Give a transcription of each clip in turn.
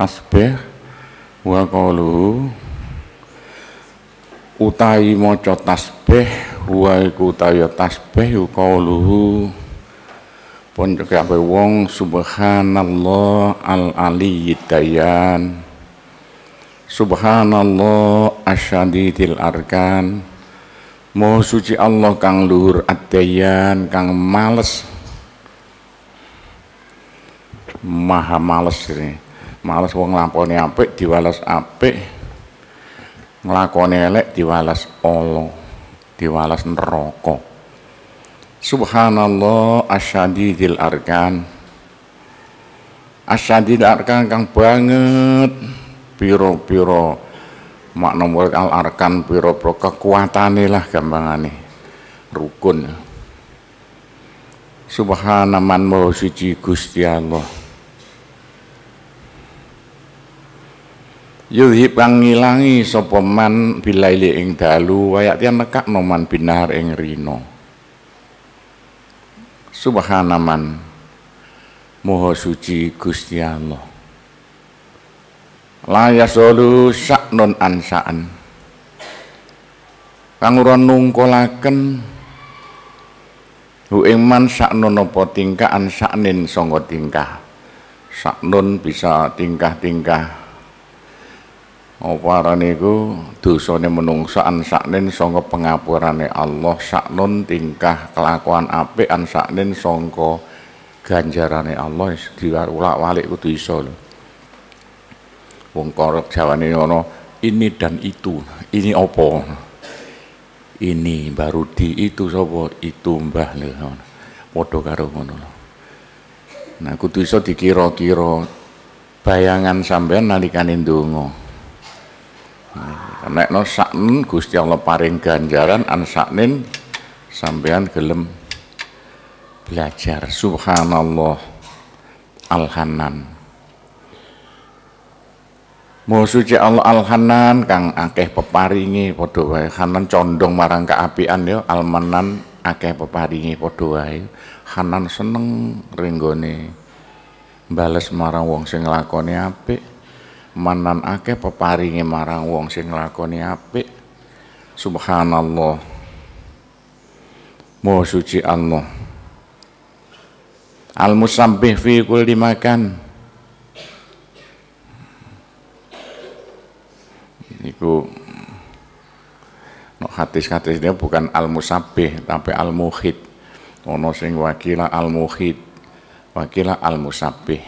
tasbih wa utai mo maca tasbih wa iku utawi tasbih qaluhu pun kabeh wong subhanallah al ali dayan subhanallah asyadidil arkan mo suci Allah kang luhur adayan kang males maha males ini Malas wong lampone apik diwales apik nglakone elek diwales ala diwales neraka subhanallah asyadidil arkan asyadidil arkan kang banget piro-piro makna murid al arkan piro-piro kekuatane lah gampangane rukun subhanaman maha suci Gusti Allah yudhib kang ngilangi sapa man bilaili ing dalu wayak tiyan nekakno man binar ing rino subhanaman moho suci Gusti Allah la yasulu saknun ansaan kang ora nungkolaken hu ing man saknun apa tingkah saknon tingkah saknun bisa tingkah-tingkah apa niku dosane menungsa ansaknen saka pengapurane Allah saknun tingkah kelakuan apik ansaknen saka ganjarane Allah diulak-walik kudu iso lho wong korek jawane ana ini dan itu ini apa ini baru di itu sapa itu mbah lho padha karo ngono nah kudu iso dikira-kira bayangan sampean nalikane ndonga nekno saknen Gusti Allah paring ganjaran an saknen sampean gelem belajar subhanallah alhanan Maha suci Allah alhanan kang akeh peparingi padha wae hanan condong marang kaapian ya almanan akeh peparingi padha wae hanan seneng ringgone bales marang wong sing nglakoni apik manan akeh peparinge marang wong sing nglakoni apik subhanallah Maha suci Allah Al musabbih fi kulli makan Niku no hadis-hadis dia bukan al musabbih tapi al muhid ono sing wakila al muhid wakila al musabbih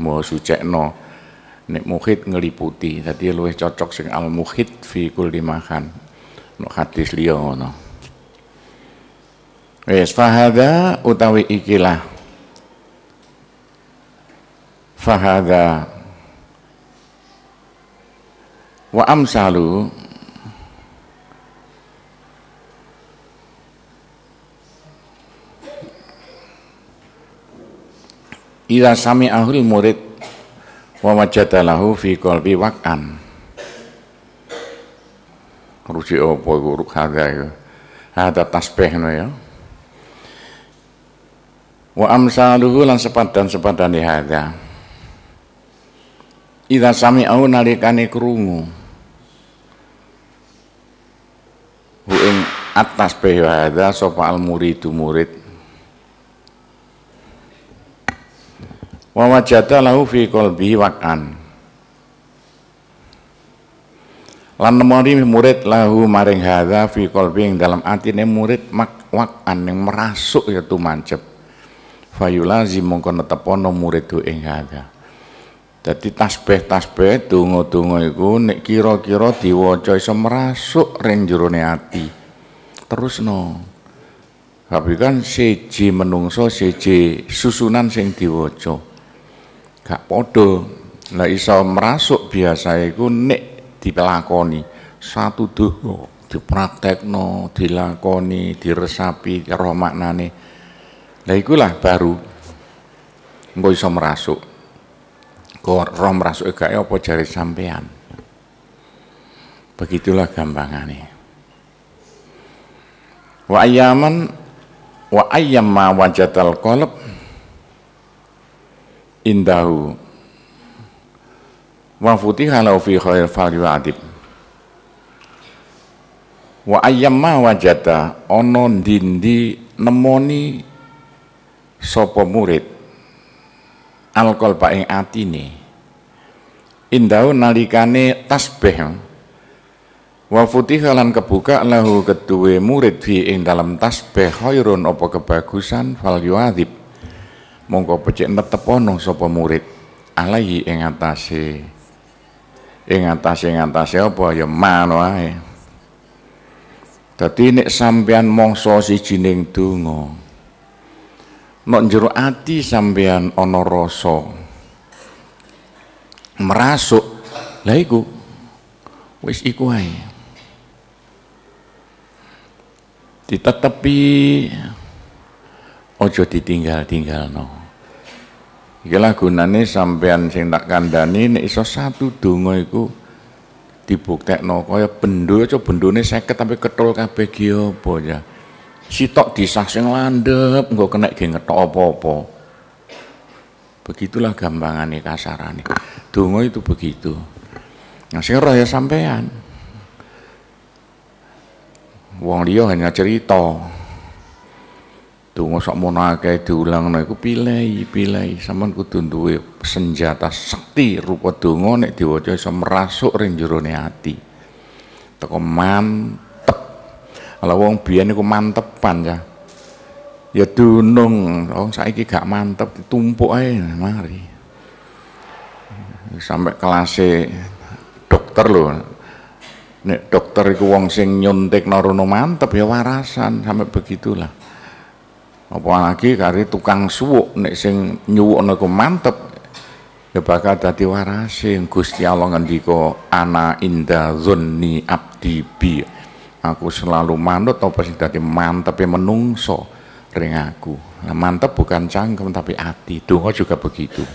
mau sucekno nek muhid ngeliputi jadi luwih cocok sing al muhid fi kul dimakan no hadis liya ngono wis fahada utawi ikilah fahada wa amsalu Ila sami ahul murid wa wajadalahu fi qalbi waqan ruji opo iku ruk hadza iku hadza tasbih no ya wa amsaluhu lan sepadan-sepadan hadza Ida sami'au nalikane krungu hu ing atas hadha sopa al muridu murid wa lahu fi qalbi wak'an. lan nemoni murid lahu maring hadza fi qalbi ing dalam atine murid mak wak'an yang merasuk ya mancep. fayulazi mongko netepono murid ing hadza dadi tasbih-tasbih donga-donga iku nek kira-kira diwaca iso merasuk ring jerone ati terusno Tapi kan siji menungso siji susunan sing diwaca gak podo lah iso merasuk biasa iku nek dipelakoni satu doho dipraktekno dilakoni diresapi roh maknane lah ikulah baru engko iso merasuk kok roh merasuk gak apa jari sampean begitulah gampangannya wa ayaman wa ayyamma wajatal qalb indahu wa futiha lahu fi khair fariwatib wa ayyamma wajata ana dindi nemoni sopo murid alkol paing ing atine indahu nalikane tasbih wa futiha lan kebuka lahu keduwe murid fi ing dalam tasbih khairun opo kebagusan fal yuadzib mongko pecik netepono sopo murid alaihi ing ingatasi, ing atase ing atase apa ya man wae dadi nek sampean mongso si donga nek jero ati sampean ana rasa merasuk lha iku wis iku wae ditetepi ojo ditinggal-tinggal no. Ikilah gunane sampean sing tak ne nek iso satu donga iku dibuktekno kaya bendo aja bendone 50 sampe ketul kabeh ki apa ya. Sitok disah sing landhep nggo kena ge ngetok apa-apa. Begitulah gampangane kasarane. Donga itu begitu. Nah, sing ya sampean. Wong liya hanya cerita. Donga mau akeh diulangno nah, iku pilih, pilih, saman kudu duwe senjata sakti rupa donga nek diwaca iso merasuk ring jerone ati. Teko mantep. Ala wong biyen iku mantepan ya. Ya dunung, wong saiki gak mantep ditumpuk aja, mari. Sampai kelas dokter loh, Nek dokter iku wong sing nyuntik naruno mantep ya warasan sampai begitulah apalagi kari tukang suwuk nek sing nyuwukno ku mantep ya bakal dadi warasin Gusti Allah ngendika ana inda zunni abdi bi aku selalu manut apa sing dadi mantepe menungso ring aku nah, mantep bukan cangkem tapi ati donga juga begitu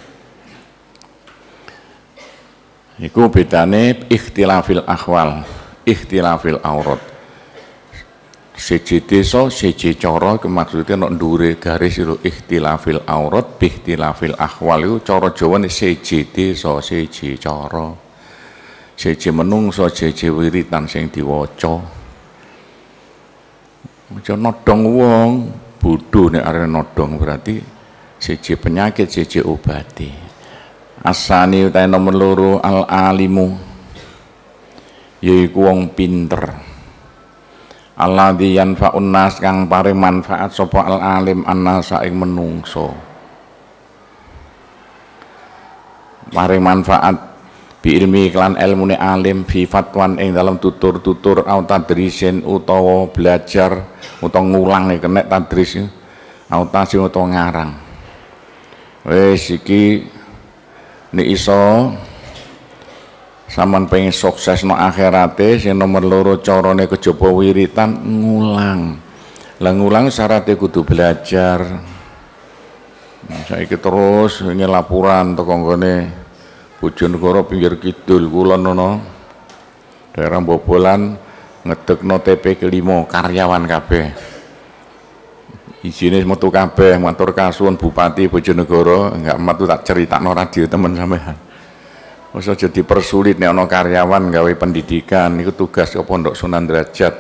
Iku bedane ikhtilafil akhwal, ikhtilafil aurat siji desa siji Coro, maksudnya nek dure garis itu ikhtilafil aurat ikhtilafil ahwal itu cara Jawa nek siji desa siji cara siji menungso siji wiritan sing woco. aja nodong wong budu nek arep nodong berarti siji penyakit siji obati asani utai nomor loro al alimu yaiku wong pinter alladzi yanfa'un nas kang pare manfaat sapa al alim annasa ing menungso pare manfaat bi ilmi iklan ilmune alim fi fatwan ing dalam tutur-tutur au tadrisin utawa belajar utawa ngulang nek kena tadris au tasih utawa ngarang wis iki nek iso Saman pengen sukses no akhirate sing nomor loro carane kejaba wiritan ngulang. Lah ngulang syaratnya kudu belajar. Nah, saiki terus ini laporan teko nggone Bojonegoro pinggir kidul kula nono. Daerah Bobolan ngedekno TP kelima karyawan kabeh. izinis metu kabeh matur kasuan Bupati Bojonegoro, enggak metu tak no radio temen sampean. Masa jadi persulit nih ono karyawan gawe pendidikan itu tugas ke ya pondok Sunan Derajat.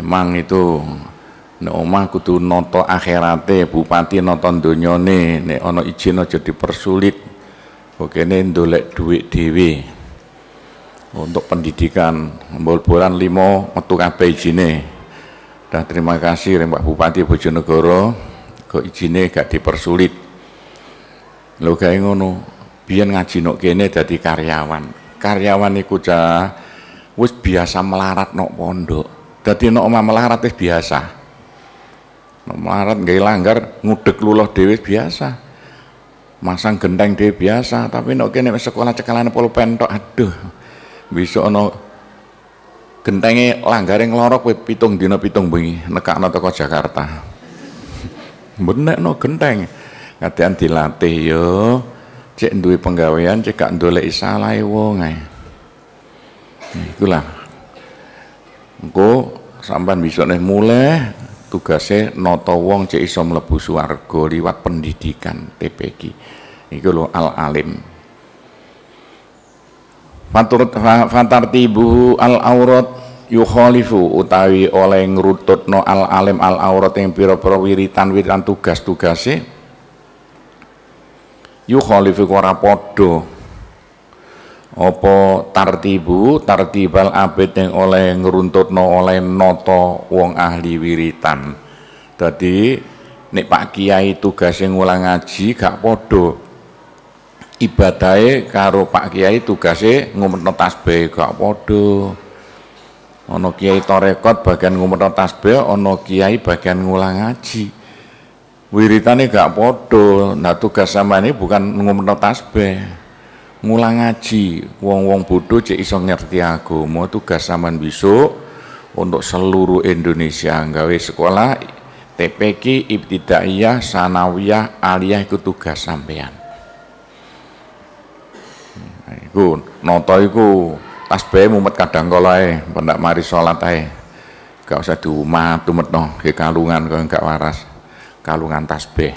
Memang itu nek omah kudu noto akhirate bupati noto donyane nek ono izin aja dipersulit. Bogene ndolek duit dhewe. Untuk pendidikan bol-bolan limo metu kabeh izine. Dan terima kasih Pak Bupati Bojonegoro kok izine gak dipersulit. Lho gawe ngono, biyen ngaji nok kene jadi karyawan karyawan iku cah wis biasa melarat nok pondok jadi nok omah melarat wis biasa nok melarat nggak langgar ngudek luluh dhewe biasa masang genteng dhewe biasa tapi nok kene wis sekolah cekalan pulpen tok aduh besok ono langgar yang lorok wis pitung dino pitung bengi nok toko Jakarta bener no genteng katian dilatih yo cek duwe penggawean cek gak ndoleki salahe wong ae ikulah engko sampean bisa nih mulai tugasnya noto wong cek iso mlebu swarga liwat pendidikan TPG iku lho al alim fatur fatar tibu al aurat yukhalifu utawi oleh ngrututno al alim al aurat yang pira-pira wiritan wiritan tugas-tugase yukhalifu ora padha apa tartibu tartibal abid yang oleh ngeruntutno oleh noto wong ahli wiritan Tadi nek Pak Kiai yang ngulang ngaji gak podo ibadahe karo Pak Kiai tugase ngumetno tasbih gak podo. Ono kiai torekot bagian ngumetno tasbih ono kiai bagian ngulang ngaji wiritane gak podo nah tugas sama ini bukan ngumno tasbih ngulang ngaji wong-wong bodoh cek iso ngerti agama tugas sama besok untuk seluruh Indonesia gawe sekolah TPK ibtidaiyah sanawiyah aliyah itu tugas sampean iku noto iku tasbih mumet kadang kalae pendak mari salat ae gak usah diumat tumetno ke kalungan kok gak waras kalungan tasbih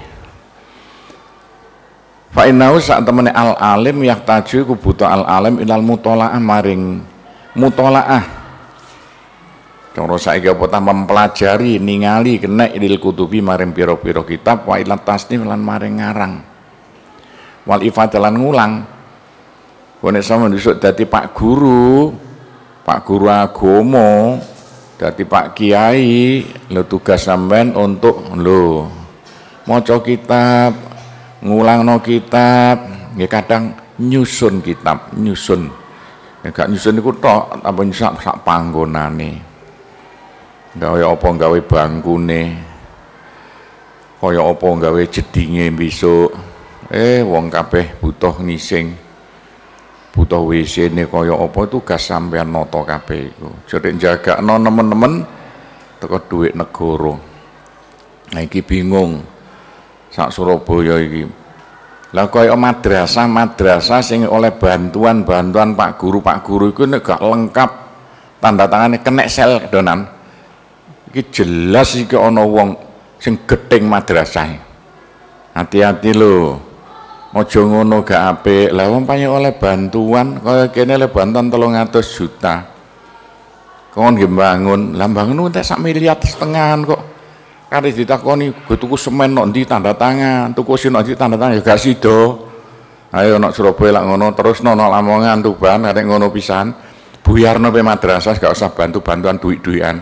Fa innahu sak temene al alim yahtaju ku buta al alim ilal mutolaah maring mutolaah cara saiki apa mempelajari ningali kena ilil kutubi maring pira-pira kitab wa ilat tasnif lan maring ngarang wal ifadalan ngulang Kone sama dusuk dadi pak guru, pak guru agomo, jadi Pak Kiai lo tugas sampean untuk lo maca kitab, ngulang no kitab, nggih kadang nyusun kitab, nyusun. Ya gak nyusun itu tok apa nyusun sak nih, Gawe opong gawe bangkune. Koyo opong gawe jedinge besok. Eh wong kabeh butuh ngising butuh WC ini kaya apa gak sampean noto kabeh iku jadi jaga no nemen-nemen teko duit negara nah iki bingung sak Surabaya iki lah kaya madrasah madrasah sing oleh bantuan-bantuan Pak Guru Pak Guru iku nek gak lengkap tanda tangannya kena sel donan iki jelas iki ana wong sing gething madrasah hati-hati lo Ojo ngono gak ape, Lah wong pancen oleh bantuan kaya kene oleh bantuan 300 juta. Kon nggih bangun, lah bangun entek sak miliar setengah kok. Kare ditakoni go tuku semen nok di tanda tangan, tuku si nok ndi tanda tangan ya gak do, Ayo nok Surabaya lak ngono terus nok no Lamongan Tuban arek ngono pisan. Buyarno pe madrasah gak usah bantu bantuan duit-duitan.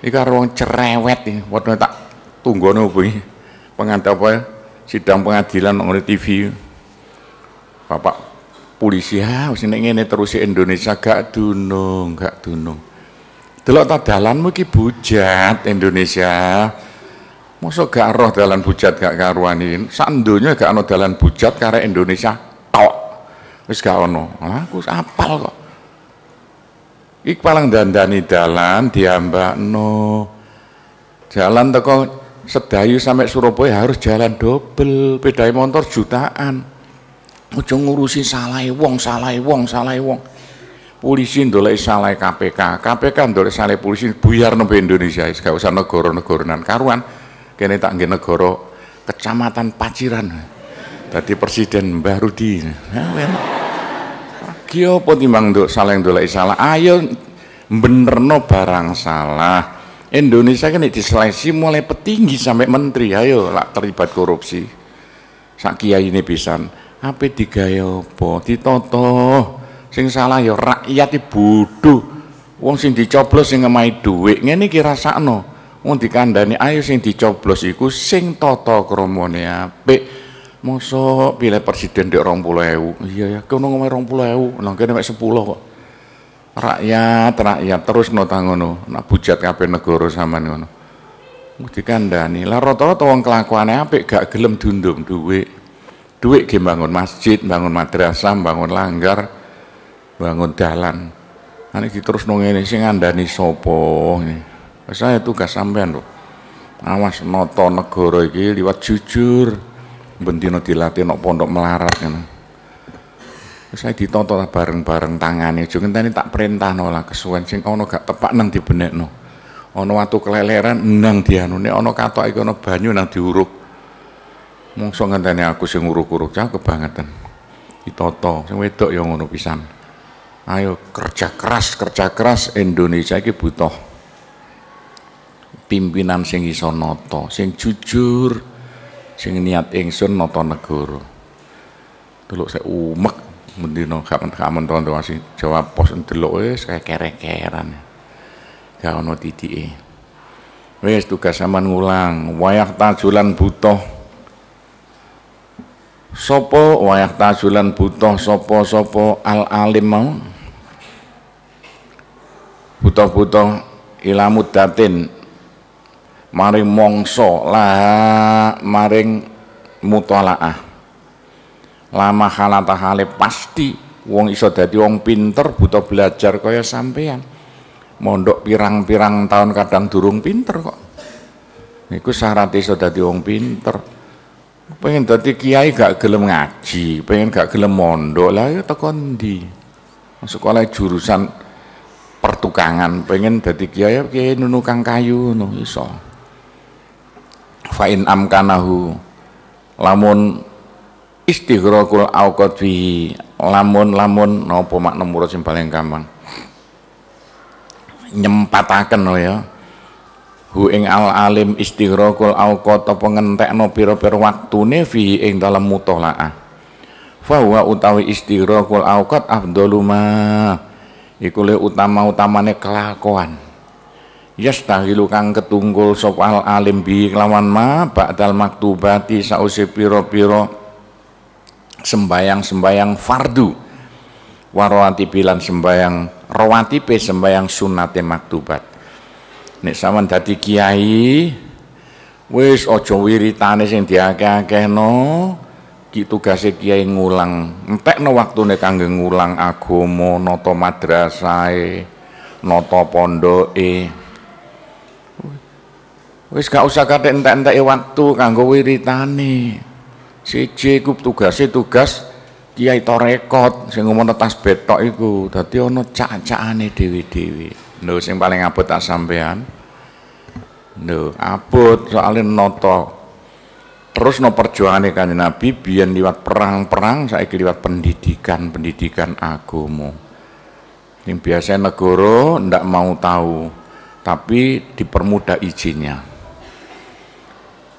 Iki karo wong cerewet iki, padha tak tunggu nopo ini, apa ya? sidang pengadilan ngene TV. Bapak polisi ha wis nek ngene terus Indonesia gak dunung, gak dunung. Delok ta dalanmu iki bujat Indonesia. Mosok gak roh dalan bujat gak karuan iki. Sak donya gak ana dalan bujat kare Indonesia tok. Wis gak ono. Aku apal kok. Iki paling dandani dalan diambakno. Jalan teko Sedayu sampai Surabaya harus jalan dobel pedai motor jutaan. ujung ngurusi salai wong, salai wong, salai wong. Polisi ndolai salai KPK, KPK ndolai salai polisi buyar nembe Indonesia, gak usah negara dan karuan. kini tak nggih negara kecamatan Paciran. Tadi presiden Mbah Rudi. Ki apa timbang nduk salah ndolek salah? Ayo bener nopo barang salah Indonesia kan diseleksi mulai petinggi sampai menteri ayo lah terlibat korupsi sak kiai ini pisan apa digawe apa ditoto sing salah ya rakyat bodoh wong sing dicoblos sing ngemai duit, ngene kira rasakno wong dikandani ayo sing dicoblos iku sing tata kramane apik mosok pilih presiden di dek 20000 iya ya kono ngomong 20000 nang kene mek sepuluh. kok rakyat rakyat terus no tangono nak bujat kabeh Negoro sama ngono mesti kandani lah rata-rata wong kelakuane apik gak gelem dundung duit duit ge bangun masjid bangun madrasah bangun langgar bangun dalan ane terus no ngene sing ngandani sapa saya tugas sampean loh awas noto Negoro iki liwat jujur bendino dilatih nok pondok melarat ngono Terus saya ditonton bareng-bareng tangannya, jangan tadi tak perintah lah kesuwen sing ono gak tepak nang no, ono waktu keleleran nang ne ono kato iki ono banyu nang diuruk Mungso ngenteni aku sing uruk-uruk cah kebangetan. Ditoto sing wedok yang ono pisan. Ayo kerja keras, kerja keras Indonesia iki butuh pimpinan sing iso nata, sing jujur, sing niat ingsun nata negara. teluk saya umek mendino kapan kamen tuan masih jawab pos ndelok es kayak kere-keran. Ga ono titike. wes tugas sama ngulang, wayah tajulan butoh, Sopo wayah tajulan butoh sopo-sopo al alim mau. butoh butoh ilamu datin maring mongso lah maring mutolaah lama halata hale pasti wong iso dadi wong pinter butuh belajar kaya sampean mondok pirang-pirang tahun kadang durung pinter kok niku syarat iso dadi wong pinter pengen dadi kiai gak gelem ngaji pengen gak gelem mondok lah ya tekon ndi sekolah jurusan pertukangan pengen dadi kiai kiai nunukang kayu no iso fa in amkanahu lamun Istighrokul awqat bihi lamun-lamun nopo mak murad sing paling gampang nyempataken lho ya hu ing al alim istighraqul awqat apa no piro-piro waktune fi ing dalam mutolaah ah. fa utawi istighrokul awqat afdaluma iku utama-utamane kelakuan yastahilu kang ketungkul sopal alim bi kelawan ma bakdal maktubati sause pira piro sembayang-sembayang fardu warowatibilan sembayang rawatipe sembayang sunate maktubat nek sampean dadi kiai wis aja wiritane sing diakeh-akehno ki tugase kiai ngulang entekno waktune kanggo ngulang agama nata madrasahe nata pondoke wis gak usah kathek entek-enteke waktu kanggo wiritane siji tugas, tugase tugas kiai torekot sing ngomong tas betok iku dadi ana cak dewi dewi. dewi lho sing paling abot tak sampean lho abot soalnya noto terus no perjuangane kanjeng Nabi biyen liwat perang-perang saiki liwat pendidikan-pendidikan agama. Yang biasanya negoro, ndak mau tahu tapi dipermudah izinnya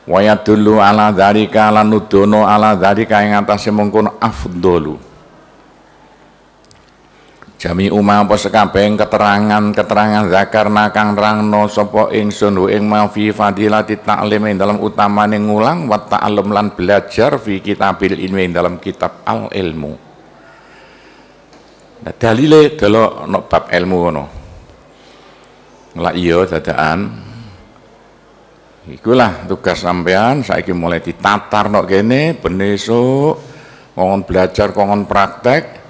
waya dulu ala dharika lan nudono ala dharika yang atasnya mungkun afdolu. jami umah apa sekabeng keterangan-keterangan zakar nakang rangno ing sunhu ing mafi fi fadilati ta'lim ing dalam utamane ngulang wa ta'allum lan belajar fi kitabil ilmi yang dalam kitab al ilmu nah, dalile kalau no bab ilmu ngono ngelak iyo dadaan Ikulah tugas sampean saiki mulai ditatar nok kene ben esuk kongon belajar kongon praktek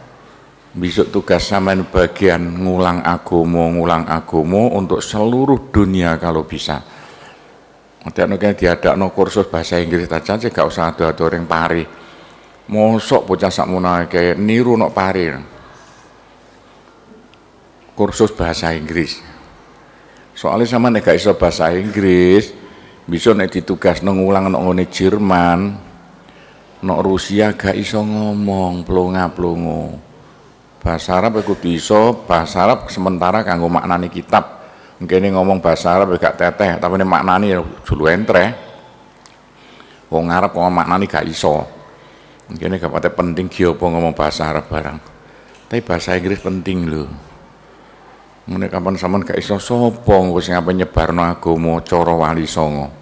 besok tugas sampean bagian ngulang agomo ngulang agomo untuk seluruh dunia kalau bisa. gini diadak nok kursus bahasa Inggris aja sih gak usah ada ada orang pari. Mosok bocah sakmono kayak niru nok pari. Kursus bahasa Inggris. Soalnya sama nih gak iso bahasa Inggris, bisa nek ditugas ngulang nek ngene Jerman nek Rusia gak iso ngomong plonga-plongo bahasa Arab aku ya iso bahasa Arab sementara kanggo maknani kitab mungkin ngomong bahasa Arab ya gak teteh tapi ini maknani ya julu entre wong Arab kok maknani gak iso mungkin gak penting kio ngomong bahasa Arab barang tapi bahasa Inggris penting loh Mene kapan sampean gak iso sapa wis ngapa nyebarno agama cara wali songo.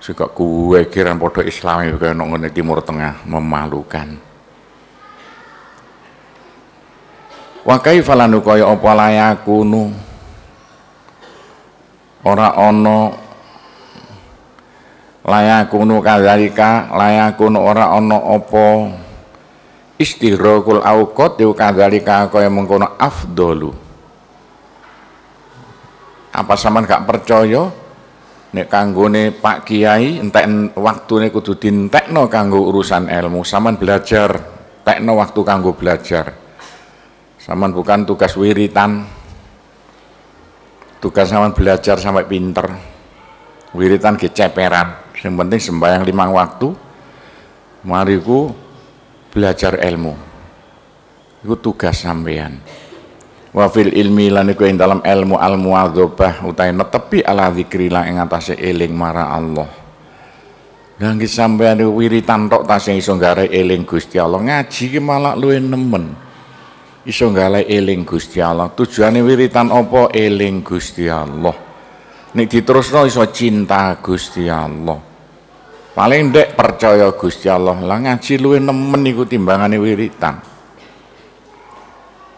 Sik kok kuwe kiran padha islam ya, kaya nang ngene Timur Tengah memalukan. Wa kaifa lanu kaya apa layakunu. Ora ana layakunu kadzalika layakunu ora ana apa istihrakul auqat kadzalika kaya mengkono afdalu. Apa saman gak percaya nek ne Pak Kiai entek waktune kudu dintekno kanggo urusan ilmu, saman belajar, tekno waktu kanggo belajar. Saman bukan tugas wiritan. Tugas saman belajar sampai pinter. Wiritan keceperan. Yang penting sembahyang limang waktu. Mariku belajar ilmu. Itu tugas sampean. Wafil ilmi lan iku ing dalam ilmu al muadzabah utahe netepi ala lan ing atase eling mara Allah Lah ki sampeyan wiritan tok tas iso gare eling Gusti Allah ngaji ki malah luwih nemen iso gale eling Gusti Allah tujuane wiritan apa eling Gusti Allah nek diterusno iso cinta Gusti Allah paling ndek percaya Gusti Allah lan ngaji luwih nemen iku timbangane wiritan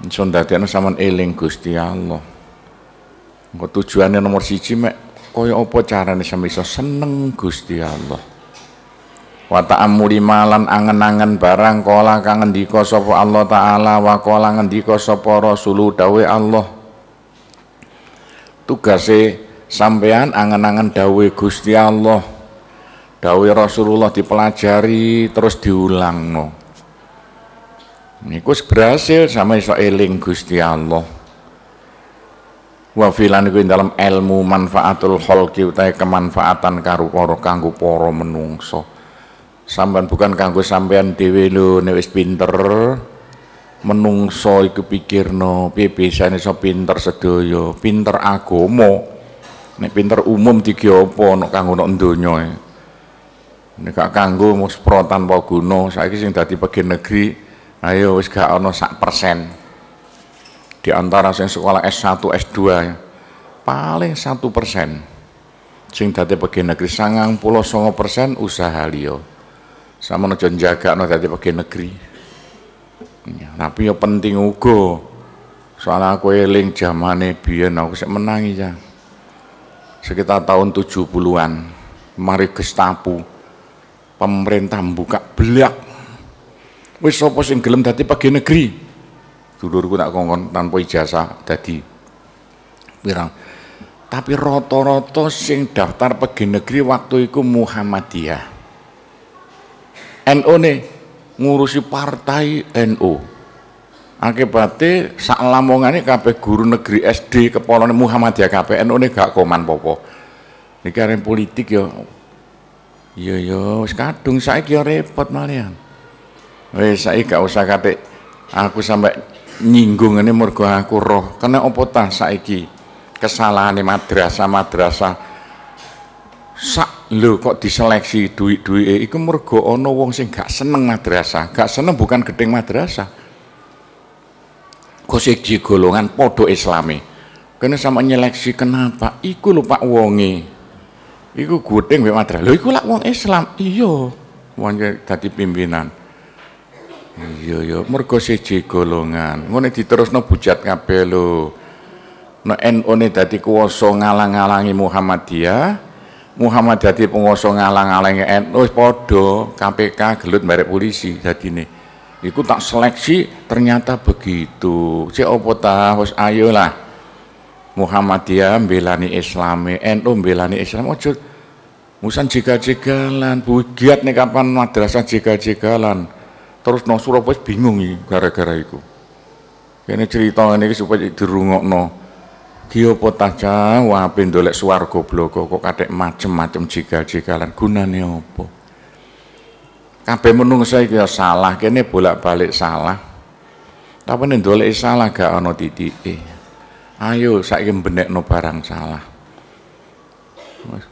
Insun dadekno eling Gusti Allah. Engko nomor siji mek opo opo carane sama iso seneng Gusti Allah. Wata amuri malan angen-angen barang kola kangen ngendika sapa Allah taala wa kala ngendika sapa Rasul dawe Allah. Tugase sampean angen-angen dawe Gusti Allah. Dawe Rasulullah dipelajari terus diulang no niku berhasil sama iso eling Gusti Allah wa filan niku dalam ilmu manfaatul kholqi utahe kemanfaatan karo para kanggo para menungso sampean bukan kanggo sampean dhewe lho nek wis pinter menungso iku pikirno piye bisane iso pinter sedaya pinter agama nek pinter umum digi apa ana kanggo nek donya e. nek gak kanggo musprotan tanpa guna saiki sing dadi pegi negeri ayo wis gak ono sak persen di antara sing sekolah S1 S2 paling satu persen sing dadi pegawai negeri sangang pulau songo persen usaha liyo sama nojo jaga no dadi pegawai negeri iya, tapi yo penting ugo soalnya aku eling zamane biyen aku sik menangi ya sekitar tahun 70-an mari gestapu pemerintah buka belak wis sapa sing gelem dadi pagi negeri dulurku tak kongkon tanpa ijazah dadi pirang tapi rata-rata sing daftar pegi negeri waktu itu Muhammadiyah NU nih ngurusi partai NU akibatnya sak lamongan kabeh guru negeri SD kepolone Muhammadiyah kabeh NU nih gak koman popo negara politik yo, ya. iya yo, iya, wis kadung saiki ya repot malian Wis eh, saya gak usah katik aku sampai nyinggung ini mergo aku roh. Karena opo tah saiki ini madrasah-madrasah sak lo kok diseleksi duit-duit iku mergo ono wong sing gak seneng madrasah. Gak seneng bukan gedeng madrasah. Kok siji golongan podo islami. karena sama nyeleksi kenapa? Iku lupa wongi, Iku gudeng mbek madrasah. Lho iku lak wong Islam. iyo Wong jadi pimpinan. Iya ya, mergo siji golongan. Ngene diterusno bujat kabeh lho. No NU ne dadi kuwasa ngalang-alangi Muhammadiyah, Muhammad dadi penguasa ngalang-alangi NU wis padha KPK gelut barek polisi dadine. Iku tak seleksi ternyata begitu. Cek apa ta wis ayolah. Muhammadiyah mbelani Islame, NU mbelani Islam ojo musan jika jegalan bugiat nih kapan madrasah jegal-jegalan. Terus No Surabaya bingung iki gara-gara iku. Kene cerita ini supaya dirungok No, apa potaca wapin dolek suargo bloko kok kathek macem-macem jigal-jigalan gunane apa? Kabeh saya iki ya salah, kene bolak-balik salah. Tapi nek ndoleki salah gak ana titike. Ayo benek No barang salah. Mas,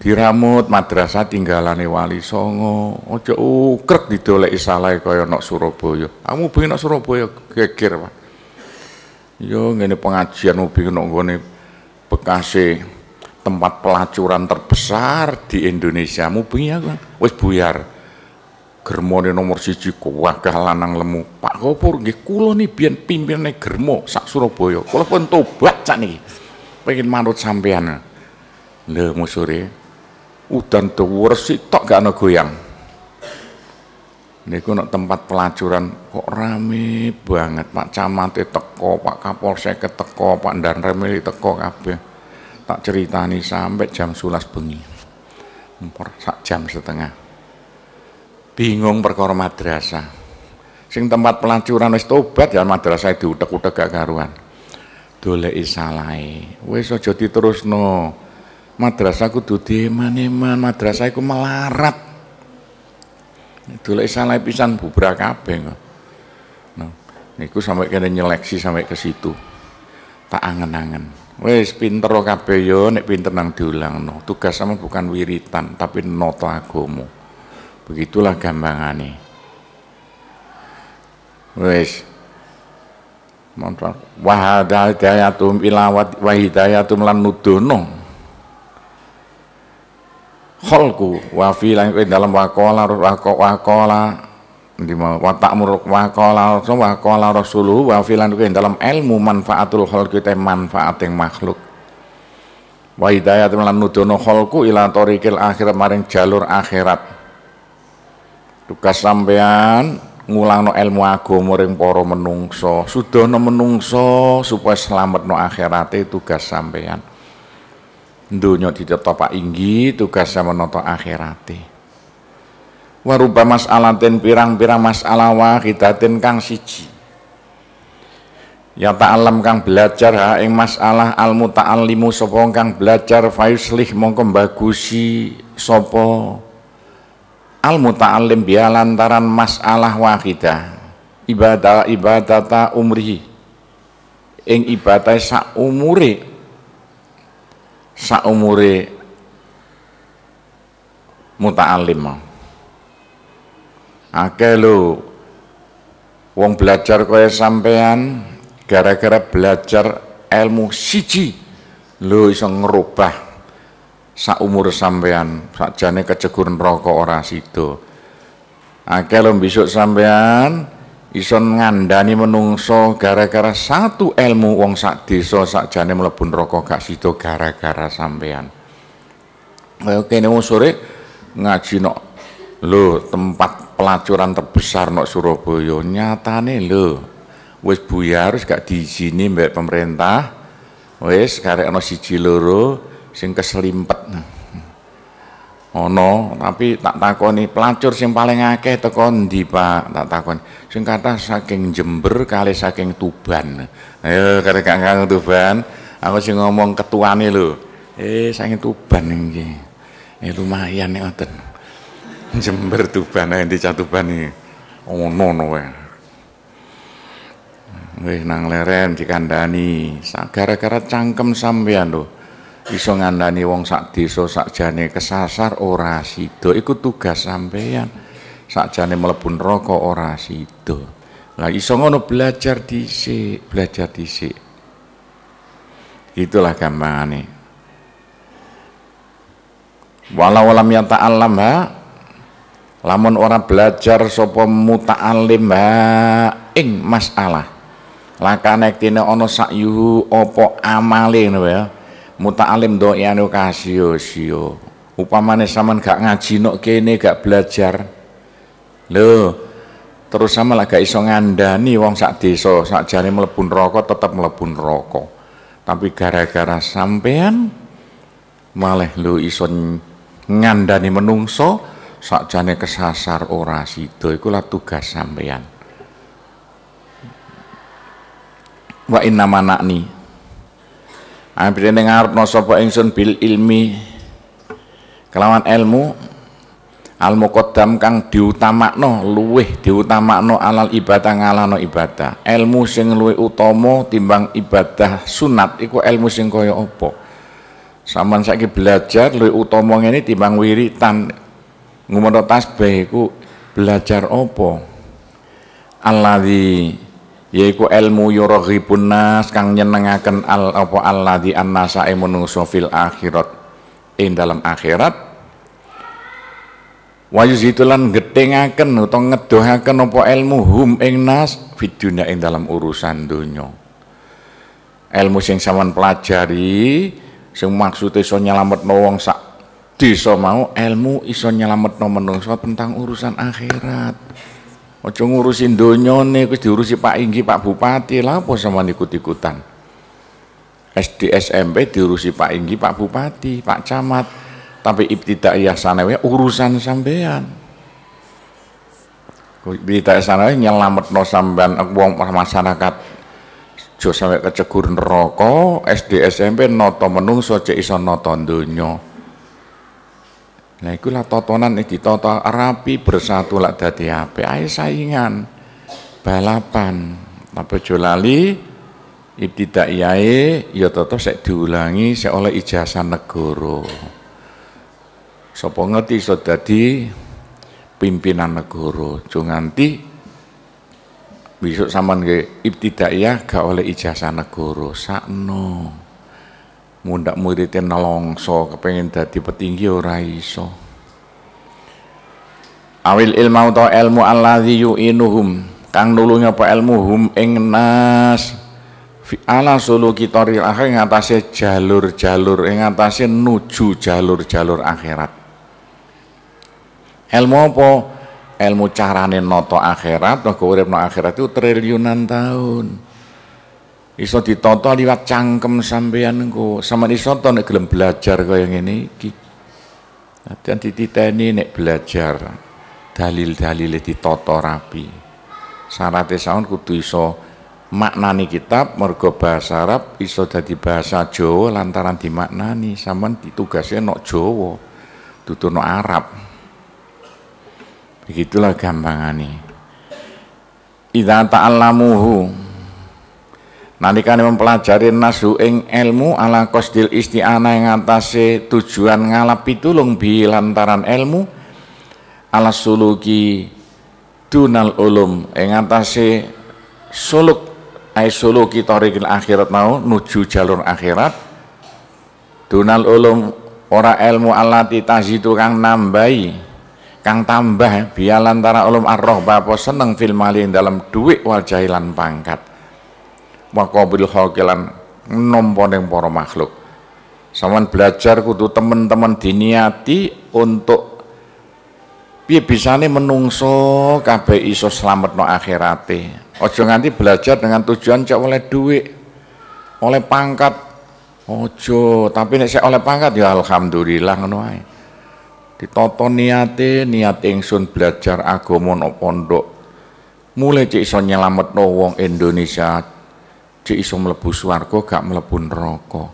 diramut madrasah tinggalane wali songo ojo ukrek didoleki salah kaya nok Surabaya kamu ah, pengen nok Surabaya kekir Pak yo ngene pengajian ubi nok ngene Bekasi tempat pelacuran terbesar di Indonesia mubi aku wis buyar germone nomor siji kuwagah lanang lemu Pak Kopur nggih kula ni biyen pimpinane germo sak Surabaya kula pun tobat cak niki pengen manut sampean lho musuri udan tuwur sitok gak ana goyang niku nek tempat pelacuran kok rame banget Pak Camat teko Pak Kapolsek teko Pak Danrem teko kabeh tak ceritani sampai jam 11 bengi sak jam setengah bingung perkara madrasah sing tempat pelacuran wis tobat ya madrasah diutek-utek gak karuan doleki salahe wis aja diterusno madrasah tuh dieman-eman, madrasah iku melarat. Dolek salah pisan bubrak kabeh kok. Nah, niku sampai kena nyeleksi sampai ke situ. Tak angen-angen. Wes pinter kabeh yo nek pinter nang diulangno. Tugas sama bukan wiritan tapi noto agomo Begitulah gambangane. Wes Wahadayatum ilawat daya lan nudono kholku wa fi lan dalam waqala waqala di wa muruk waqala waqala rasulu wa fi lan dalam ilmu manfaatul holku, te yang makhluk wa hidayat lan nudono kholku ila torikil akhirat maring jalur akhirat tugas sampean ngulang no ilmu agama ring para menungso, no menungso supaya selamat no akhirat itu tugas sampean dunia ditoto pak inggi tugasnya menoto warubah warupa ten pirang-pirang masalah ten kang siji ya ta'alam kang belajar ha ing masalah al ta'alimu sopo kang belajar faislih mongko bagusi sopo al ta'alim biya lantaran masalah wahidah ibadah ta umrihi ing ibadah sa umuri saumure muta'alim ake lo wong belajar kaya sampean gara-gara belajar ilmu siji lo iso ngerubah sak umur sampean jane kecegur rokok ora sida ake lo besok sampean ison ngandani menungso gara-gara satu ilmu wong sak desa sakjane mlebu neraka gak sida gara-gara sampean. Kaya kene wong sore ngaji nok lho tempat pelacuran terbesar nok Surabaya nyatane lho wis buyar harus gak diizini mbek pemerintah wis karek ana siji loro sing keselimpet ono tapi tak takoni pelacur sing paling akeh teko ndi Pak tak takon sing kata saking Jember kali saking Tuban ayo kare Kang Tuban aku sing ngomong ketuane lho eh saking Tuban iki eh lumayan nek ngoten Jember Tuban ae dicat Tuban iki ono no wae wis nang leren dikandani gara-gara cangkem sampean lho iso ngandani wong sak desa sakjane kesasar ora sida iku tugas sampeyan sakjane mlebu neraka ora sida lah iso ngono belajar dhisik belajar dhisik itulah gampangane walau tak alam ya ha lamun ora belajar sapa muta'allim ha ing masalah lakane tine ana sak yuhu apa amale ngono ya muta'alim do'yanu kasio siyo upamane saman gak ngaji nok kene gak belajar lho terus sama lah gak iso ngandani wong sak desa sak jane mlebu tetep mlebu neraka tapi gara-gara sampean malah lo iso ngandani menungso sakjane kesasar ora sida iku tugas sampean wa inna manakni Amrene ngarepno sapa ingsun bil ilmi kelawan ilmu al muqaddam kang diutamakno luweh diutamakno alal ibadah ngalano ibadah ilmu sing luwih utama timbang ibadah sunat iku ilmu sing kaya apa sampean saiki belajar luwih utama ngene timbang wiritan ngumono tasbih iku belajar apa alladzi yaiku ilmu yuraghibun nas kang nyenengaken al apa alladzi annasae menungso fil akhirat ing dalam akhirat wa yuzitulan getengaken utawa ngedohaken apa ilmu hum ing nas fidunya ing dalam urusan donya ilmu sing sampean pelajari sing maksud iso nyelametno wong sak desa mau ilmu iso nyelametno menungso tentang urusan akhirat Ojo ngurusin donyone, terus diurusi Pak Inggi, Pak Bupati, lah apa sama ikut-ikutan. SD SMP diurusi Pak Inggi, Pak Bupati, Pak Camat, tapi ibtidaiyah sanewe urusan sampean. Ibtidaiyah lambat no sampean uang masyarakat jauh sampai kecegur neraka SD SMP noto menungso cek iso noto donya Nah ikulah totonan iki toto rapi bersatu lak dadi apa Ae saingan balapan. Tapi jolali lali ibtidaiyae ya toto sek diulangi sek oleh ijazah negoro. Sapa ngerti iso dadi pimpinan negara. Jo nganti besok sampean ibtidaiyah gak oleh ijazah negoro sakno mundak muridnya nalongso kepengen dadi petinggi ora iso awil ilmu atau ilmu allazi inuhum. kang nulungi apa ilmuhum ing nas fi ala suluki kitori akhir ngatasé jalur-jalur ing nuju jalur-jalur akhirat ilmu apa ilmu carane noto akhirat nggo uripno akhirat itu triliunan tahun iso ditoto liwat cangkem sampean engko sama iso to nek gelem belajar kaya ngene iki Atian dititeni nek belajar dalil dalil ditoto rapi syaratnya saun kudu iso maknani kitab mergo bahasa Arab iso dadi bahasa Jawa lantaran dimaknani sampean ditugasi nok Jawa dudu nok Arab begitulah gampangane Ida ta'allamuhu nalikane mempelajari nasu ing ilmu ala kosdil isti'anah yang atase tujuan ngalap pitulung bi lantaran ilmu ala suluki dunal ulum yang atase suluk ai suluki torikil akhirat mau nuju jalur akhirat dunal ulum ora ilmu alati tazitu kang nambahi kang tambah biya lantara ulum ar-rohba seneng fil dalam duit wajahilan pangkat Makobil khawkilan nomponeng yang para makhluk sampean belajar kudu teman-teman diniati untuk bisa bisane menungso kabe iso no akhirate Ojo nganti belajar dengan tujuan cak oleh duit oleh pangkat ojo tapi nih saya oleh pangkat ya alhamdulillah ngono ae ditoto niate niat ingsun belajar agama no pondok mulai cek iso nyelametno wong Indonesia Isom iso mlebu swarga gak mlebu neraka.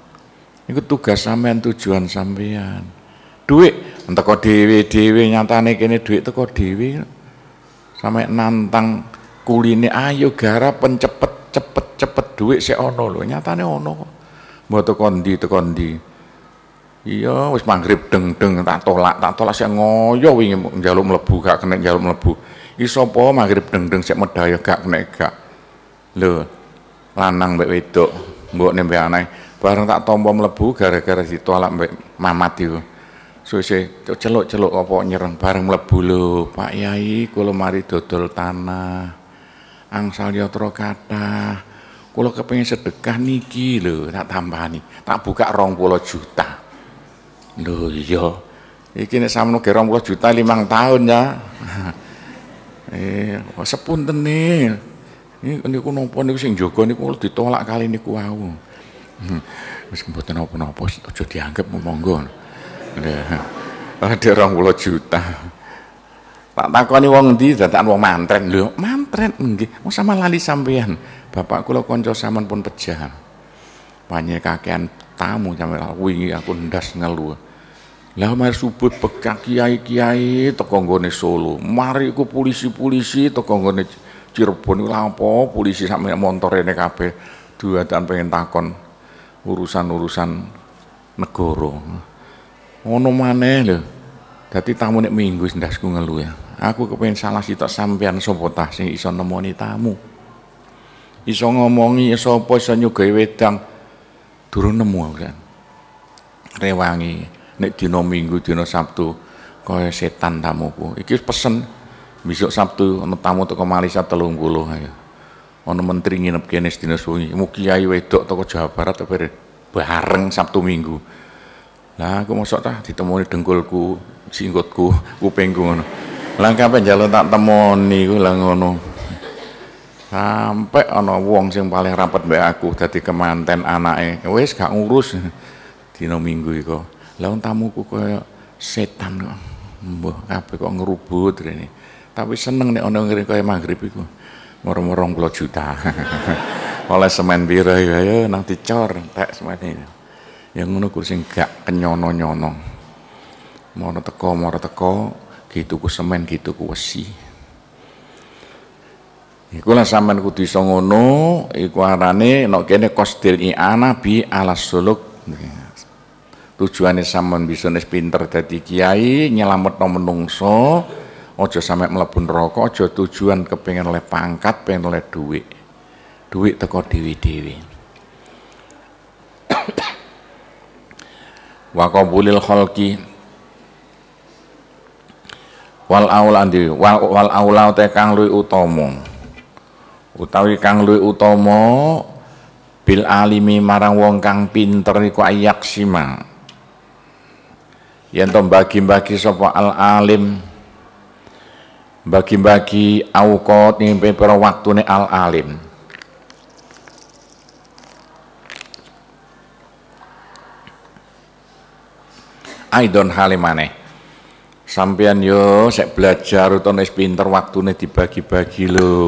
Iku tugas sampean, tujuan sampean. dewi dewi dhewe-dhewe nyatane kene itu teko dhewe. Sampe nantang kuline ayo gara pencepet cepet cepet duit sik ana lho. Nyatane ana kok. Mbok teko ndi teko ndi. Iya wis maghrib deng-deng tak tolak, tak tolak sik ngoyo wingi njaluk mlebu gak kena njaluk mlebu. Iso apa maghrib deng-deng sik medaya gak kena gak. Lho, lanang mbek wedok mbok nembe aneh bareng tak tompo mlebu gara-gara ditolak mbek mamat iku suwe celuk-celuk apa nyereng bareng mlebu lho Pak Yai kula mari dodol tanah angsal yatra kathah kula kepengin sedekah niki lho tak nih, tak buka 20 juta lho iya iki nek sampeyan ge 20 juta limang tahun ya eh sepunten nih e? Ini niku nopo niku sing jaga niku ditolak kali niku wau. Hmm. Wis mboten napa-napa aja dianggap monggo. Ada orang pulau juta. Tak takoni wong ndi dadakan wong mantren lho. Mantren nggih, mau sama lali sampean. Bapak kula kanca sampean pun pejah. Panye kakean tamu sampe wingi aku ndas ngeluh. Lah mari subut pekak kiai-kiai teko nggone Solo. Mari ku polisi-polisi teko nggone Cirebon iku apa polisi sampe montore ne kabeh duatan pengen takon urusan-urusan negara. Ngono maneh lho. Dadi tamu nek minggu ndasku ngelu ya. Aku kepengin salah sitok sampean sapa tah sing iso nemoni tamu. Iso ngomongi iso apa iso nyugai wedang. Durung nemu aku kan. Rewangi nek dina Minggu dina Sabtu kaya setan tamuku. Iki pesen Besok Sabtu ono tamu toko Malaysia 30 ayo. ono menteri nginep kene sedina suwi. Mu kiai wedok toko Jawa Barat apa bareng Sabtu Minggu. Lah aku masuk tah ditemui dengkulku, singgotku, kupingku ngono. langkah penjalan tak temoni ku lah ngono. sampai ono wong sing paling rapat be aku jadi kemanten anaknya Wes gak ngurus dina minggu iku lha tamuku kaya setan kok mbah kabeh kok ngerubut rene tapi seneng nih ono ngirim kaya maghrib iku. Moro-moro puluh juta. Oleh semen biru ya ya nanti cor tak ini yang ngono kursi gak kenyono-nyono. mau teko mau teko gitu ku semen gitu ku wesi. Iku lah sampean kudu iso ngono, iku arane nek kene ana bi alas suluk. Tujuane sampean bisa pinter dadi kiai, nyelametno menungso, ojo sampai melebun rokok, ojo tujuan kepengen oleh pangkat, pengen oleh duit. Duit teko dewi-dewi. Wa qabulil khalqi wal aula andi wal, wal aula te kang utama. Utawi kang luwih utama bil alimi marang wong kang pinter iku ayak sima. Yen to bagi-bagi sapa al alim bagi-bagi awqat ing waktu waktune al alim Aidon halimane sampean yo sek belajar utawa wis pinter waktune dibagi-bagi lho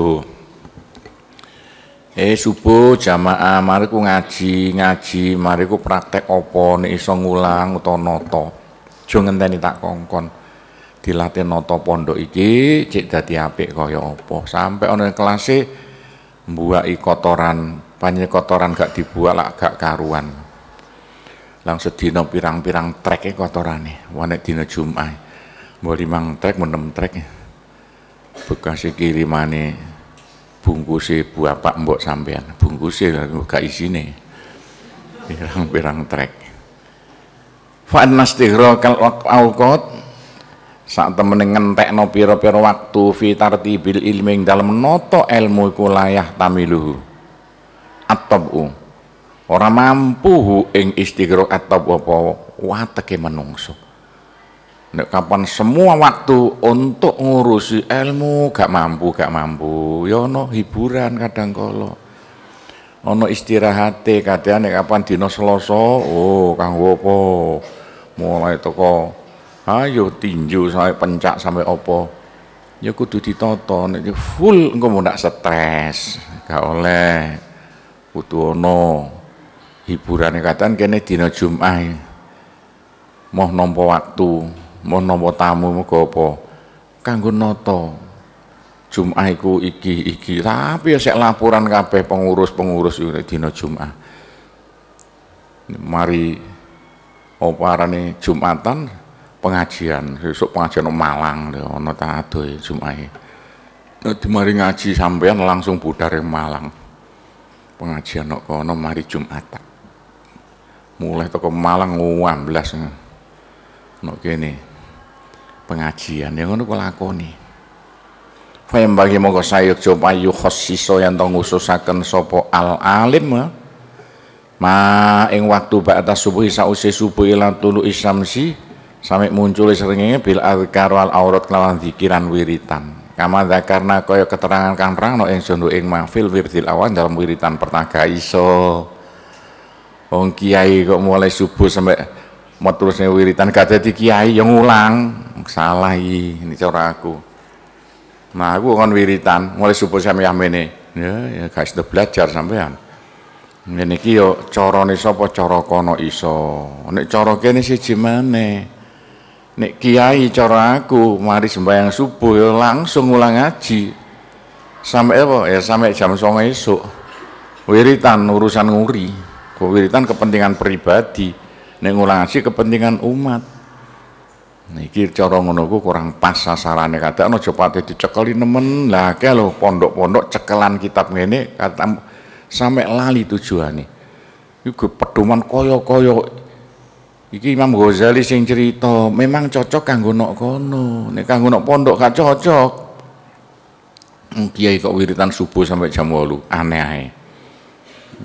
Eh subuh jamaah mari ku ngaji, ngaji mari ku praktek apa nek iso ngulang utawa nata. Aja ngenteni tak kongkon dilatih noto pondok iki cek dadi apik kaya apa sampai ana kelase mbuaki kotoran panjen kotoran gak dibuat lah gak karuan langsung sedina pirang-pirang trek e kotorane wanek dina Jumat mbok limang trek menem trek bekas e kirimane bungkuse pak mbok sampean bungkuse gak isine pirang-pirang trek Fa'an annastighra kal awqat saat temene ngentekno piro piro waktu fitar tibil ilmu yang dalam noto ilmu iku layah atau atabu orang mampu ing atau atab apa wateke menungso nek kapan semua waktu untuk ngurusi ilmu gak mampu gak mampu Yono ya no hiburan kadang kolo. ono istirahat katanya nek kapan dina seloso oh kang wopo mulai toko ayo tinju sampai pencak sampai opo ya kudu ditonton nek ya full engko mau nak stres gak oleh kudu ono hiburane katan kene dina Jumat e. moh nampa waktu mau nompo tamu mau opo kanggo noto Jumat ku iki iki tapi ya saya laporan kabeh pengurus-pengurus dino Jumat mari oparane Jumatan pengajian besok pengajian nang Malang ono tado Jumai. Nek nah, mari ngaji sampean langsung budar yang Malang. Pengajian nok kono mari Jumat. Mulai toko Malang 12 nok kene. Pengajian yang ono kok lakoni. Fa bagi mongko sayuk coba yu khossiso yang tong sopo al alim ya. ma ing waktu ba'da subuh sausi subuh ila tulu isamsi sampai muncul seringnya bil azkar wal aurat kelawan zikiran wiritan kama karena kaya keterangan kang perang no ing sundu ing mahfil wiridil awan dalam wiritan pertaga iso wong kiai kok mulai subuh sampai mau wiritan gak jadi kiai yang ulang salah ini cara aku nah aku kan wiritan mulai subuh sampai yang ini ya, ya guys udah belajar sampean Niki coro carane sopo coro kono iso. Ini coro kene si maneh nek kiai cara aku mari sembahyang subuh ya langsung ulang ngaji sampai apa ya sampai jam songo esok wiritan urusan nguri Kau wiritan kepentingan pribadi nek ngulang ngaji kepentingan umat niki cara ngono ku kurang pas sasarane kata ana aja pati dicekeli nemen lah kae lho pondok-pondok cekelan kitab ngene kata sampai lali tujuane iku pedoman kaya-kaya Iki Imam Ghazali sing cerita, memang cocok kanggo nok kono, nek kanggo nok pondok gak cocok. Hmm, kiai kok wiritan subuh sampai jam 8, aneh ae.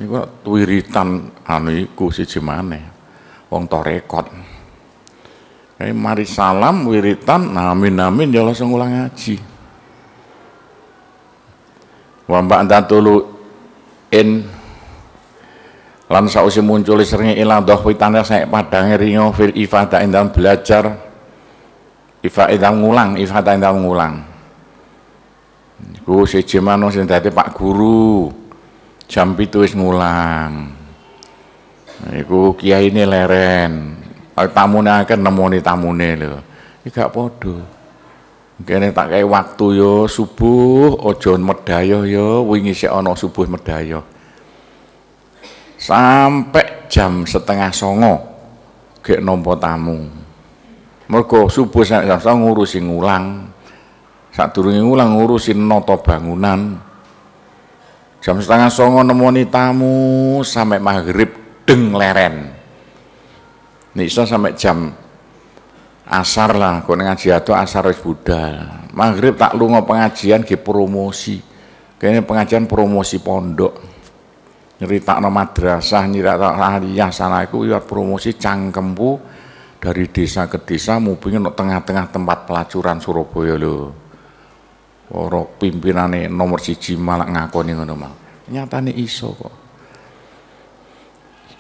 kok wiritan anu iku siji maneh. Wong torekot. Kayak eh, mari salam wiritan, amin amin ya langsung ulang ngaji. Wa ba'da tulu in lan sausi muncul seringi ilang doh witane saya padange ringo fil tak indah belajar ifa indah ngulang ifa tak indah ngulang ku si manung sing tadi Pak Guru jam itu is ngulang iku kiai ini leren akan nemu nemoni tamu nih lo, gak podo. kene tak kayak waktu yo subuh ojo medayo yo wingi si ono subuh medayo sampai jam setengah songo ke nompo tamu mergo subuh jam sama ngurusin ngulang saat turun ngulang ngurusin noto bangunan jam setengah songo nemoni tamu sampai maghrib deng leren nisa sampai jam asar lah kau ngaji atau asar wis budal maghrib tak lu pengajian ke promosi kayaknya pengajian promosi pondok nyeritakno madrasah, nyeritakno aliyah sana iku lihat ya promosi cangkembu dari desa ke desa mubine nek tengah-tengah tempat pelacuran Surabaya lho. Ora pimpinane nomor siji malah ngakoni ngono Nyata Nyatane iso kok.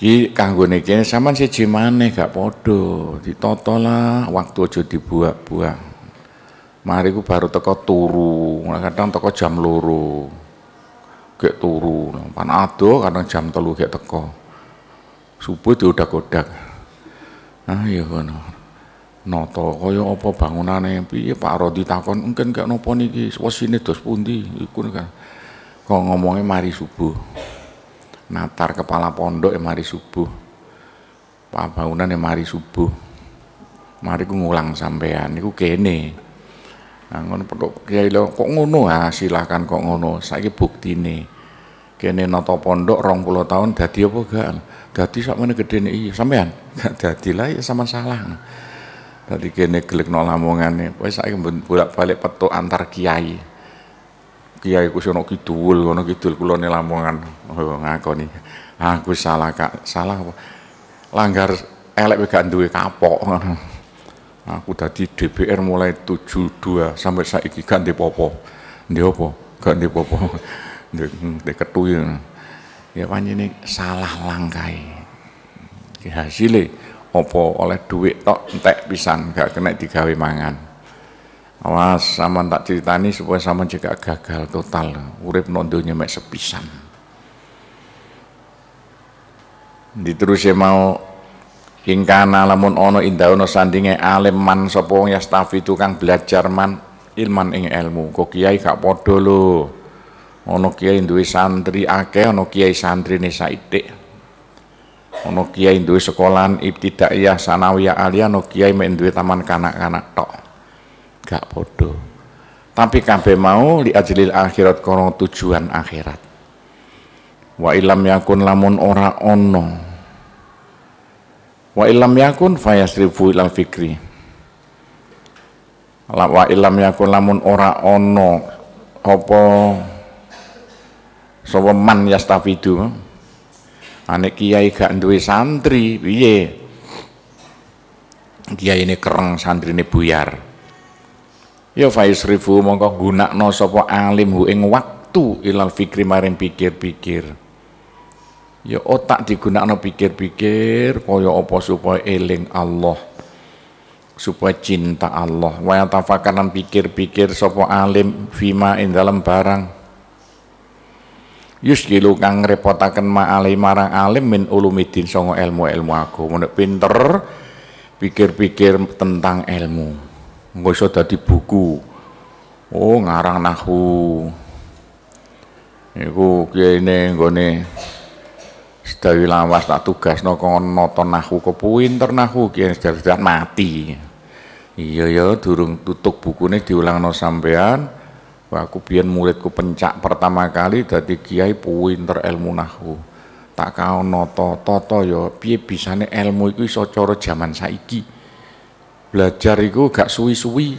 Iki kanggone kene sampean siji maneh gak padha. Ditotolah lah waktu aja dibuak-buak. Mari ku baru teko turu, kadang teko jam loro gek turu panado kadang jam telu gek teko subuh udah kodak, nah iya ngono noto koyo opo bangunan piye Pak Rodi takon mungkin gak nopo niki wesine dos pundi ikut kan kok ngomongnya mari subuh natar kepala pondok ya mari subuh Pak bangunan ya mari subuh mari ku ngulang sampean niku kene Nah, ngono kok kiai lho kok ngono ya ah, silakan kok ngono saiki buktine kene nata pondok puluh tahun dadi apa gak dadi sakmene gedene iya sampean gak dadi lah ya sama salah dadi kene gelekno lamongane wis saiki bolak-balik petuk antar kiai kiai ku sono kidul ngono kidul kulone lamongan oh, ngakoni aku salah kak salah apa langgar elek gak duwe kapok aku dadi DPR mulai 72 sampai saiki gak popo ndi apa gak popo ndek kethuyu. Ya ini salah langkai. Ki opo oleh duit tok entek pisang gak kena digawe mangan. Awas sama tak ceritani supaya sama juga gagal total. Urip nondonya mek sepisan. ya mau Ingkana lamun ono indahono sandinge alim man ya staf itu kang belajar man ilman ing ilmu. Kok kiai gak podo loh ono kiai duwe santri akeh ono kiai santri saithik ono kiai duwe sekolahan ibtidaiyah sanawiyah aliyah ono kiai main duwe taman kanak-kanak tok gak podo tapi kabeh mau li ajlil akhirat kono tujuan akhirat wa ilam yakun lamun ora ono wa ilam yakun fayasrifu ilal fikri wa ilam yakun lamun ora ono apa sapa man yastafidu ane kiai gak duwe santri piye kiai ini kereng santri ini buyar ya faisrifu mongko gunakno sapa alim hu ing waktu ilal fikri maring pikir-pikir ya otak digunakno pikir-pikir kaya apa supaya eling Allah supaya cinta Allah wa tafakaran pikir-pikir sapa alim fima ing dalam barang yusgilu kang ngrepotaken ma'ali marang alim min ulumidin songo ilmu-ilmu agama nek pinter pikir-pikir tentang ilmu engko iso dadi buku oh ngarang nahwu niku kene nggone sedawi lawas tak tugasno kon nata nahu kepuinter nahwu sedar mati iya ya durung tutup bukune diulangno sampean aku biar muridku pencak pertama kali dadi kiai puing terelmu nahu tak kau kaono toto yo, ya, piye bisane elmu itu iso cara jaman saiki belajar iku gak suwi-suwi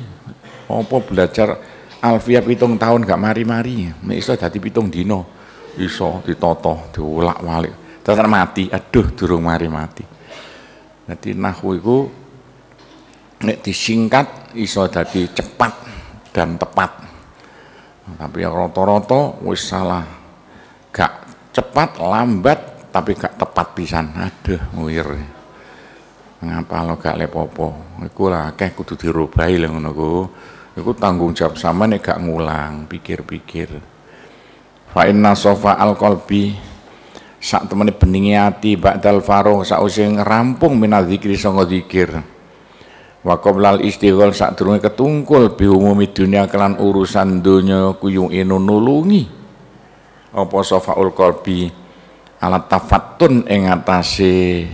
opo belajar Alfia pitung tahun gak mari-mari nek iso dadi pitung dino, iso ditoto diulak-walik tetap mati aduh durung mari mati Nanti nahu itu nek disingkat iso jadi cepat dan tepat tapi yang roto-roto wis salah. Gak cepat, lambat, tapi gak tepat pisan. Aduh, muir. Ngapa lo gak lepopo? Iku lah kayak kudu dirubahi lho ngono ku. Iku tanggung jawab sama nih gak ngulang, pikir-pikir. Fa inna sofa al qalbi sak temene beningi ati ba'dal faruh sausing rampung minadzikri sanga zikir wa qoblal istighol sadurunge ketungkul umumi dunia kelan urusan dunia kuyung inu nulungi apa safaul qalbi alat tafatun ing atase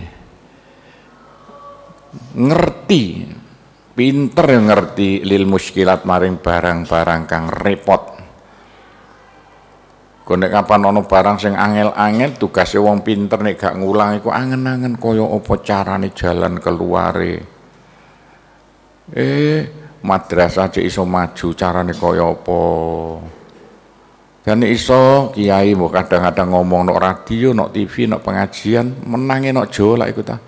ngerti pinter ngerti lil muskilat maring barang-barang kang repot Kone kapan ono barang sing angel-angel tugasnya wong pinter nek gak ngulang iku angen-angen koyo apa carane jalan keluare eh madrasah aja iso maju carane kaya apa dan iso kiai mau kadang-kadang ngomong nok radio nok TV nok pengajian menangi nok jolak iku ta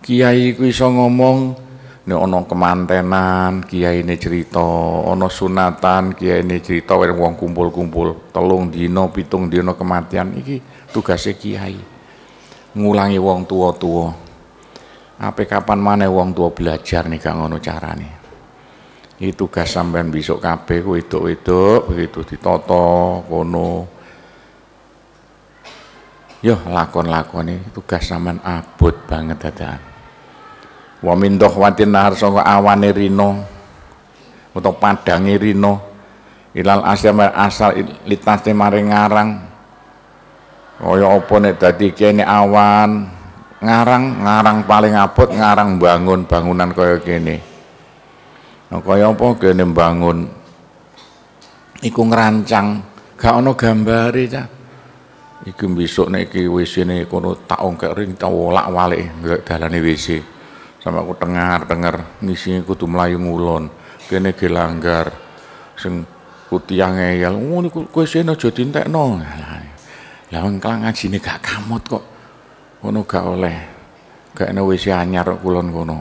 kiai ku iso ngomong ini ono kemantenan kiai ini cerita ono sunatan kiai ini cerita wong wong kumpul kumpul telung dino pitung dino kematian iki tugasnya kiai ngulangi wong tua tua apa kapan mana wong tua belajar nih kang ngono nih itu tugas sampean besok kape itu itu begitu ditoto kono. Yo lakon-lakone tugas sampean abot banget dadan. Wa min dhahwatin nahar saka awane rino utawa padange rino ilal asyam asal litase maring ngarang kaya apa nek dadi kene awan ngarang ngarang paling abot ngarang bangun bangunan kaya gini, nah, kaya apa kene bangun iku ngerancang gak ono gambare ta iki besok nek WC ini, kono tak ke ring tak wolak nggak ndelok dalane WC sama aku dengar-dengar aku tuh mlayu ngulon kene gelanggar sing kutiang ngeyel oh, ngono kowe sene aja no lah wong ngaji gak kamot kok ngono gak oleh gak ana wis ya anyar kok kulon kono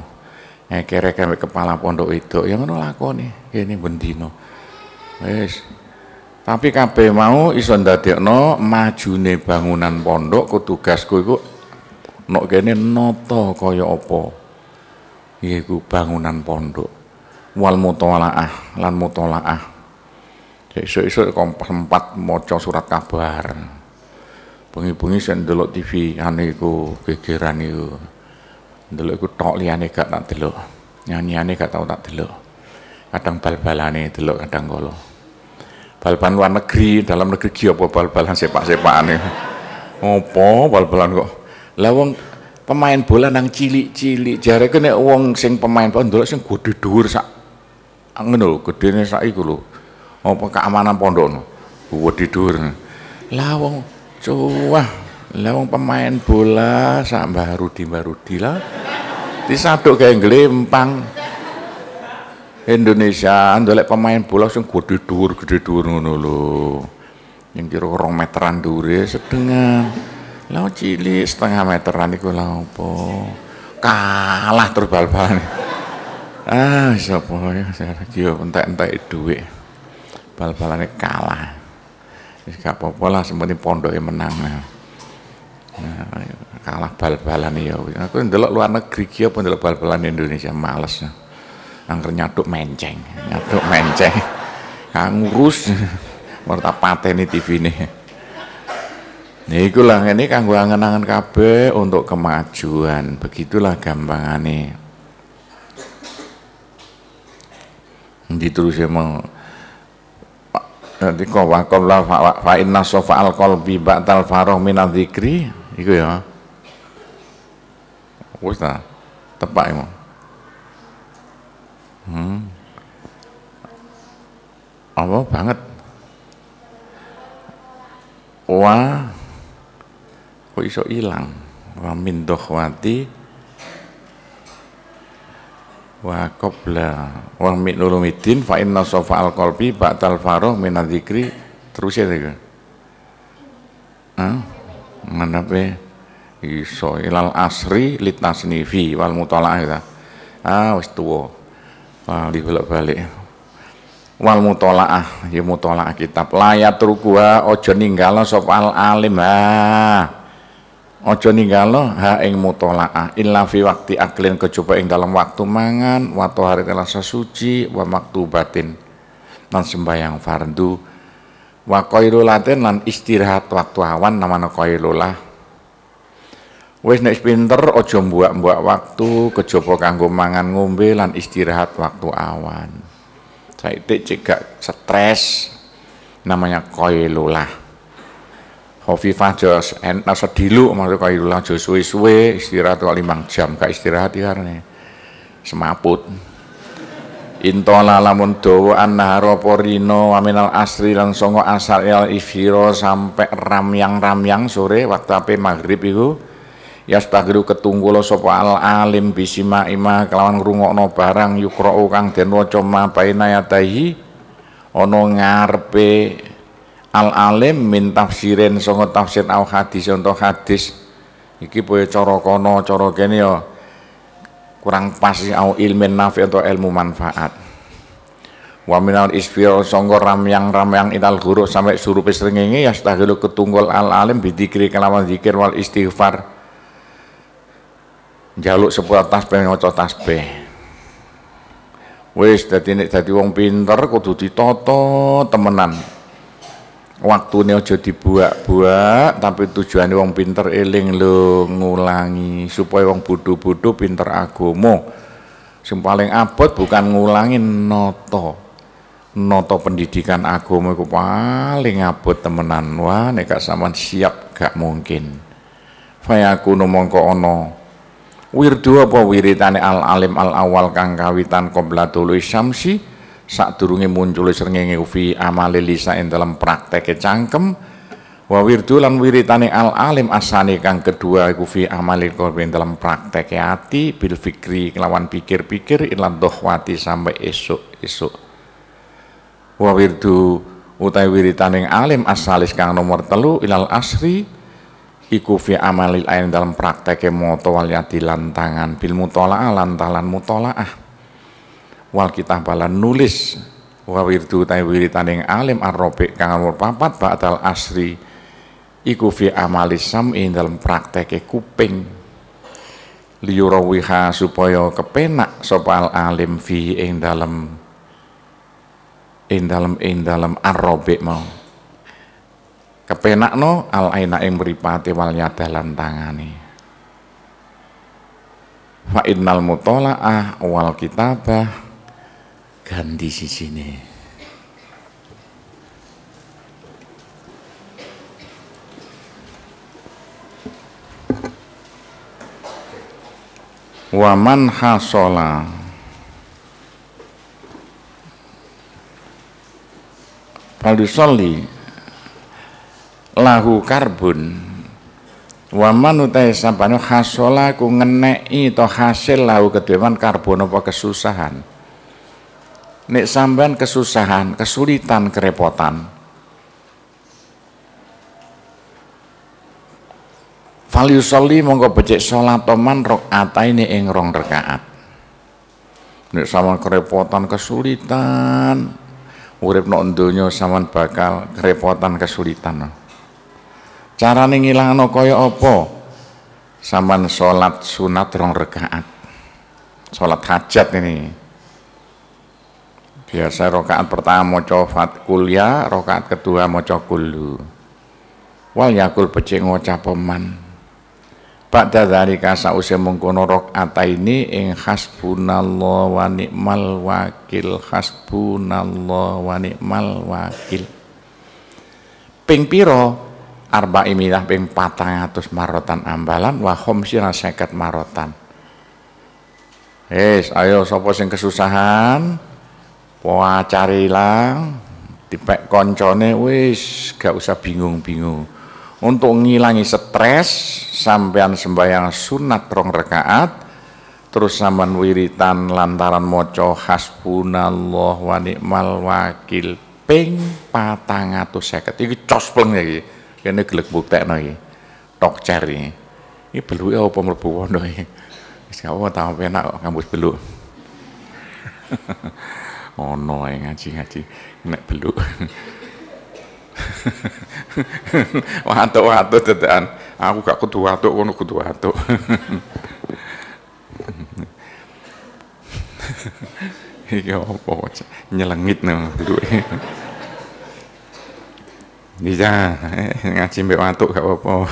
ngekere kawe kepala pondok itu, ya ngono lakone kene ya bendino wis tapi kabeh mau iso ndadekno majune bangunan pondok tugasku iku nok kene noto kaya apa yaiku bangunan pondok wal mutolaah lan mutolaah esuk-esuk kompas sempat maca surat kabar Bengi-bengi saya ndelok TV ane iku gegeran iku. Ndelok iku tok liyane gak tak delok. Nyanyiane gak tau tak delok. Kadang bal-balane delok kadang kolo. Bal-balan luar negeri, dalam negeri ki apa bal-balan sepak-sepakane. Opo bal-balan kok. Lah wong pemain bola nang cilik-cilik jareke nek wong sing pemain bola ndelok sing gede dhuwur sak ngono lho gedene sak iku lho apa keamanan pondokno gede dhuwur lah wong Cuah, lah pemain bola sak Mbah Rudi Mbah Rudi lah. Disaduk kayak glempang. Indonesia andolek pemain bola sing gede dhuwur gede dhuwur ngono lho. Yang kira meteran duri, sedengan. Lah cilik setengah meteran iku lha apa? Kalah terus bal-balan. Ah, sapa ya saya iki entek-entek dhuwit. Bal-balane kalah gak apa-apa lah yang pondoknya menang nah. Nah, kalah bal-balan ya aku ndelok luar negeri kia pun ndelok bal-balan Indonesia males angker nyaduk menceng nyaduk menceng gak ngurus merta tak pateni TV ini nah ikulah ini gue angen-angen KB untuk kemajuan. Begitulah gampangane. Diterusnya mau Nanti kau wakol lah fa inna sofa al kolbi ba'tal faroh minal dikri, itu ya. Wis ta, tepak emang. Hmm. Apa banget? Wah, kok iso ilang? Wa min dohwati wa qabla wa min fa inna sofa al qalbi ba'dal faruh min terus ya itu mana be iso ilal asri litasnifi wal mutalaah ya ah wis tuwa bali balik wal mutalaah ya mutalaah kitab layat rukuha aja ninggalo sofa al alim ah Ojo ninggalo ha ing mutolaah illa fi waqti aklin kecoba ing dalam waktu mangan wa hari rasa suci wa batin, lan sembahyang fardu wa qailulatin lan istirahat waktu awan namanya qailulah wis nek pinter ojo mbuak-mbuak waktu kecoba kanggo mangan ngombe lan istirahat waktu awan saiki cegak stres namanya qailulah Hovifah jos enak sedilu masuk kailullah jos suwe-suwe istirahat kok limang jam gak istirahat ya karena semaput intola lamun dawa annahara porino aminal asri dan songo asal el ifiro sampai ramyang-ramyang sore waktu apa maghrib itu ya yastaghru ketunggulo sapa al alim bisima ima kelawan rungok no barang yukro ukang den wocoma ma ono yatahi al alim min tafsirin songo tafsir au hadis contoh hadis iki boleh coro kono coro kene ya, kurang pas au ilmin nafi atau ilmu manfaat wa minal isfir songo ramyang ramyang ital guru sampai suruh pesrengengi ya dulu ketunggul al alim bidikri kelawan zikir wal istighfar jaluk sepuluh tasbih ngocok tasbih wis dadi nek jadi wong pinter kudu ditoto temenan waktune aja dibuak-buak tapi tujuannya wong pinter eling lho ngulangi supaya wong bodoh bodho pinter agama sing paling abot bukan ngulangi noto noto pendidikan agama iku paling abot temenan wah nek gak sampean siap gak mungkin fayakunu mongko ono wirdu apa wiritane al alim al awal kang kawitan qabla saat sadurunge muncul srengenge fi amale lisan dalam praktek cangkem wa wirdu lan wiritane al alim asane kang kedua iku fi amale qalbi dalam praktek ati bil fikri lawan pikir-pikir ilan dohwati sampai esuk-esuk wa wirdu utai wiritaning alim asalis kang nomor telu ilal asri iku fi amalil ain dalam prakteke moto wal lantangan lan tangan bil mutola'ah lan talan mutola'ah wal kita bala nulis wa wirdu ta'i wiritaning alim arrobe kang nomor papat ba'dal asri iku fi amali sam'i dalam prakteke kuping liyurawiha supaya kepenak sopal alim fi ing dalam ing dalam ing dalam arrobe mau kepenak no al aina ing mripate wal nyadalan tangane fa innal mutolaah wal kitabah ganti di ini. Waman hasola palusoli, lahu karbun waman utai sampanu hasola ku ngenei to hasil lahu kedewan karbon apa kesusahan nek sampean kesusahan, kesulitan, kerepotan. Fal yusolli monggo becik salat toman rakaataine ing rong rakaat. Nek sampean kerepotan, kesulitan, urip nok donya sampean bakal kerepotan, kesulitan. Carane ngilangno kaya apa? Sampean sholat sunat rong rakaat. sholat hajat ini. Biasa rokaat pertama moco fatkul ya, rokaat kedua moco kulu Wal yakul becik ngocah peman. dadari kasa usia mengkono rokaat ini ing hasbunallah wa ni'mal wakil hasbunallah wa ni'mal wakil. Ping piro arba imilah ping patang atus marotan ambalan wa khomsina seket marotan yes ayo sopo sing kesusahan wacari ilang dipek koncone wis gak usah bingung-bingung untuk ngilangi stres sampean sembahyang sunat rong rekaat terus sampean wiritan lantaran moco hasbunallah wa ni'mal wakil ping patang atau seket ini peng ya ini gelek buktek no ini tok cer ini ini belu ya apa melebu wono ini siapa tau enak kampus belu ono oh, yang ngaji-ngaji nek beluk. Watuk-watuk dedekan. Aku gak kudu watuk kono kudu watuk. Iki apa nyelengit no duwe. Bisa ngaji mbek watuk gak apa-apa.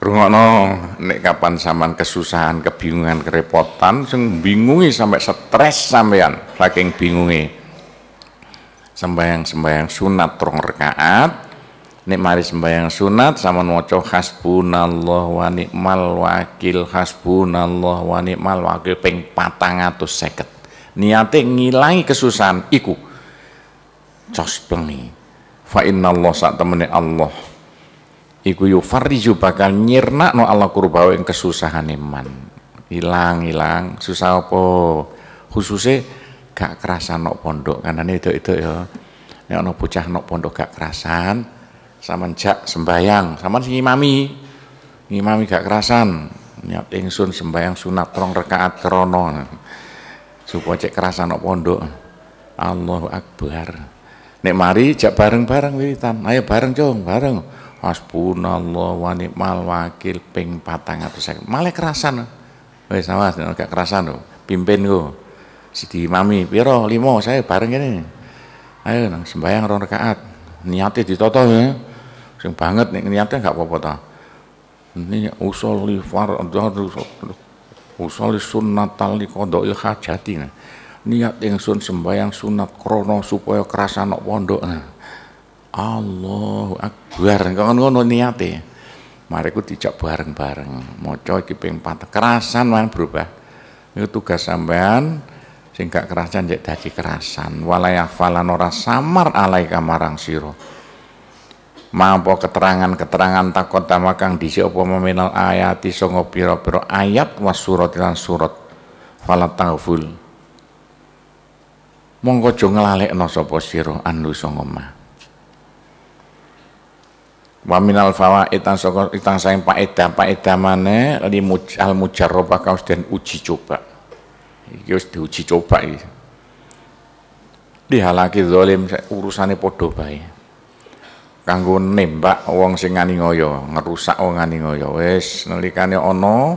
Rungokno nek kapan sampean kesusahan, kebingungan, kerepotan sing bingungi sampai stres sampean saking bingungi. Sembayang-sembayang sunat rong rakaat. Nek mari sembayang sunat sama maca hasbunallah wa ni'mal wakil hasbunallah wa ni'mal wakil ping 450. Niate ngilangi kesusahan iku. Cos bengi. Fa innallaha sak temene Allah iku yufarriju bakal nyirna no Allah kurbawa yang kesusahan iman hilang hilang susah apa? khususnya gak kerasan no pondok ini itu-itu ya. ini ada pucah no pondok gak kerasan, sama jak sembayang, sama si imami. Ngimami gak kerasan. Niat ingsun sembayang sunat rong rekaat krana. Supaya cek kerasan no pondok. Allahu Akbar. Nek mari jak bareng-bareng wiritan. Ayo bareng, Cung, bareng. Hasbunallah wa ni'mal wakil ping 400. Malah kerasan. Wis awas gak kerasan lho. Pimpin ku. Si Mami piro? Limo, saya bareng ini. Ayo nang sembahyang rong rakaat. Niate ditoto ya. Sing banget nih niate gak apa-apa ta. Ini usul li fardhu usul tali li qada'il hajati. Niat yang sun sembahyang sunat krono supaya kerasa nok pondok. Nah. Allahu Akbar. Kok ngono niate. Mari ku dijak bareng-bareng, maca iki ping 4. Kerasan lan berubah. Itu tugas sampean sing gak kerasan jek dadi kerasan. Walayah falan ora samar alaika marang sira. mampu keterangan-keterangan takut tama kang disi apa meminal ayati songo piro piro ayat was surat lan surat. Fala taghful. Monggo ngelalek no sopo siro anu songo mah wa minal fawaid tan saka tang saing faedah mana maneh limuj al mujarrabah kau den uji coba iki wis diuji coba iki dihalaki zalim urusane padha bae kanggo nembak wong sing ngoyo ngerusak wong ngoyo wis nalikane ono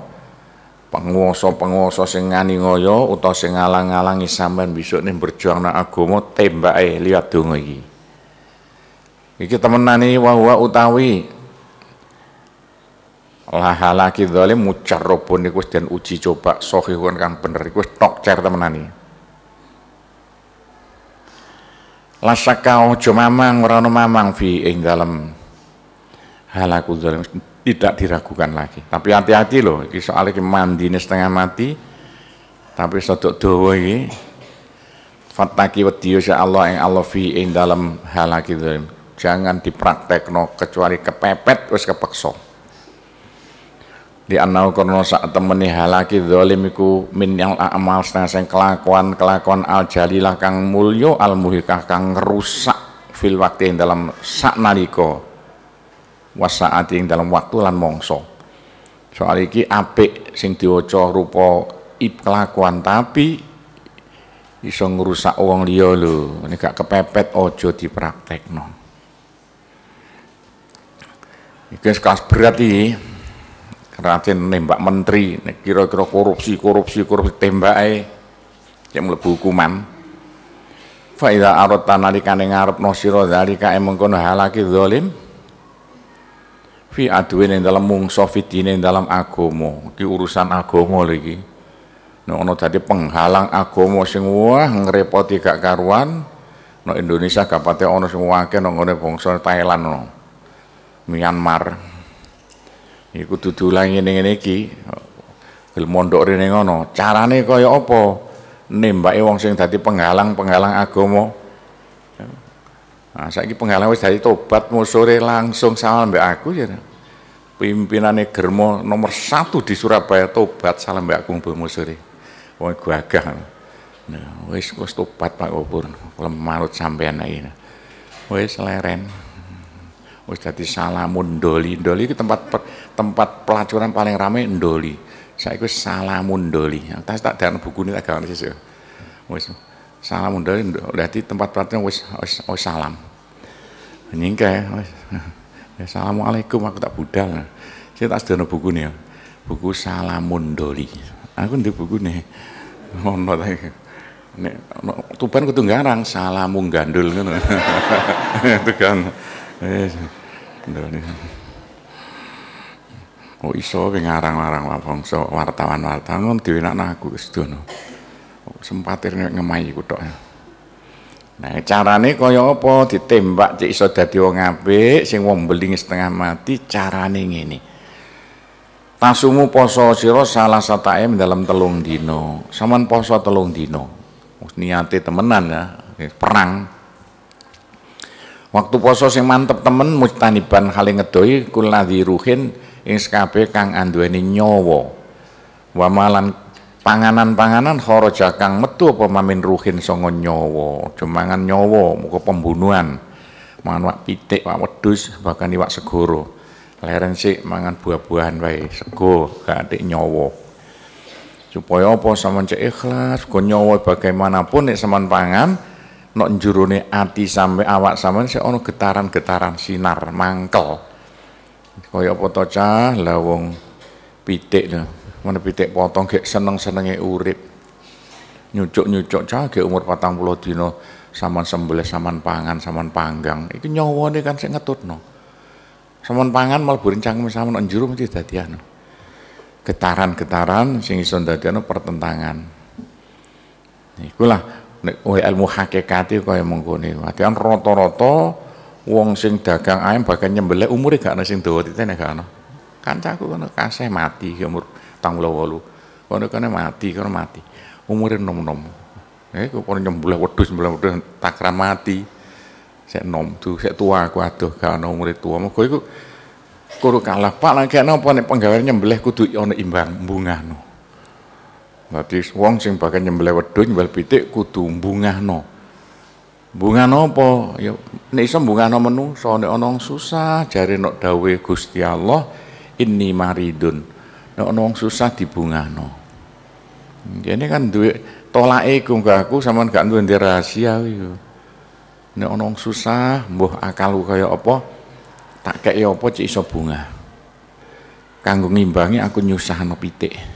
penguasa-penguasa sing ngoyo utawa sing ngalang-alangi sampean besok ning berjuang nang agama tembake lihat donga iki iki temenani wa huwa utawi lah halaki dzalim mujarrabun niku dan uji coba sahihun kang bener iku tok cer temenani lasakau ojo mamang ora mamang fi ing dalam halaku dzalim tidak diragukan lagi tapi hati-hati loh iki soal iki mandine setengah mati tapi sedok dawa iki fataki wediyo ya Allah yang Allah fi ing dalem halaki dzalim jangan dipraktekno kecuali kepepet wis kepeksa di anau kono saat temeni halaki zalim min yang amal sing kelakuan kelakuan al jalilah kang mulya al muhikah kang rusak fil waktu ing dalam sak nalika wasaat ing dalam waktu lan mongso soal iki apik sing diwaca rupa ip kelakuan tapi iso ngerusak uang liya lho nek gak kepepet aja dipraktekno Iki kas berat iki. Raden nembak menteri, kira-kira korupsi, korupsi, korupsi tembak ae. Cek mlebu hukuman. Fa idza aratta nalikane ngarepno sira zalika e mengkono halaki zalim. Fi aduwe ning dalam mungsa fitine dalam agama. Iki urusan agama lagi. iki. Nek ana penghalang agama sing wah ngrepoti gak karuan, Indonesia gak pate ana sing akeh nang ngene bangsa Thailand no. Myanmar iku ya, dudu lagi ngene ini ki. gel mondok rene ngono carane kaya apa nembake wong sing dadi penghalang-penghalang agama nah, saiki penghalang wis dadi tobat musore langsung salam mbek aku ya pimpinane germo nomor satu di Surabaya tobat salam mbek aku mbek musore wong gagah nah wis wis tobat Pak Opur lemah sampean iki wis leren wis dadi Salamun Doli. Doli itu tempat per, tempat pelacuran paling ramai Ndoli. Saiki wis Salamun Doli. Tas tak dan buku ini tak gawe sih. Wis Salamun Doli dadi tempat pelacuran wis wis salam. Nyingke wis. Assalamualaikum ya, aku tak budal. Saya tak sedono buku nih ya. Buku Salamun Doli. Aku ndek buku nih. Ono ta iki. Nek Tuban kudu Salamung Gandul ngono. tegang Wis. Eh, Ndone. Oh iso pengarang ngarang-arang bangsa wartawan-wartawan diwenakna aku wis dono. Oh, sempatir nek ngemahi kutok. Nah, carane kaya apa? Ditembak cek iso dadi wong apik, sing wong beling setengah mati carane ngene. Tasumu poso sira salah sataem dalam telung dino. Saman poso telung dino. Niate temenan ya, perang. Waktu poso sing mantep temen mujtaniban hale ngedoi kula ruhin ing skabe kang anduweni nyowo wamalan panganan-panganan horo jakang metu apa mamin ruhin songo nyowo Jemangan nyowo muka pembunuhan. Mangan wak pitik, wak wedus bahkan iwak segoro. Leren sih mangan buah-buahan wae, sego gak nyowo Supaya apa cek ikhlas, go nyawa bagaimanapun nek saman pangan nok njurone ati sampai awak sampean sik ono getaran-getaran sinar mangkel. Kaya apa to cah lah wong pitik lho. Mana pitik potong gek seneng-senenge urip. Nyucuk-nyucuk cah gek umur 40 dina saman sembelih, saman pangan, saman panggang. Iki nyawane kan ngetut no, Saman pangan mlebu rencang sampean nok njero mesti dadian. Getaran-getaran sing iso dadiano pertentangan. itulah. Oh, ilmu hakikati kaya mengkone atian roto-roto, wong sing dagang ayam bahkan nyembelih umurnya gak ana sing dawa titene gak Kan kancaku kono kasih mati umur tang walu. kono kene mati kono mati Umurnya nom-nom eh kok nyembelih wedhus nyembelih wedhus takra mati Saya nom tuh saya tua aku aduh gak ana umure tua mergo itu, kuru kalah pak lagi napa nek penggawe nyembelih kudu ana imbang bunga bungano Dadi wong sing bakal nyembelih wedhus nyembelih pitik kudu bungahno. Bungahno apa? Ya nek iso bungahno menungso nek ana susah jare nek dawuhe Gusti Allah inni maridun. Nek ana susah dibungahno. Jadi kan duwe tolake iku gak aku sampean gak duwe rahasia yo. Nek ana susah, mbuh akalku kaya apa, tak kei apa cek iso bunga. Kanggo ngimbangi aku nyusahno pitik.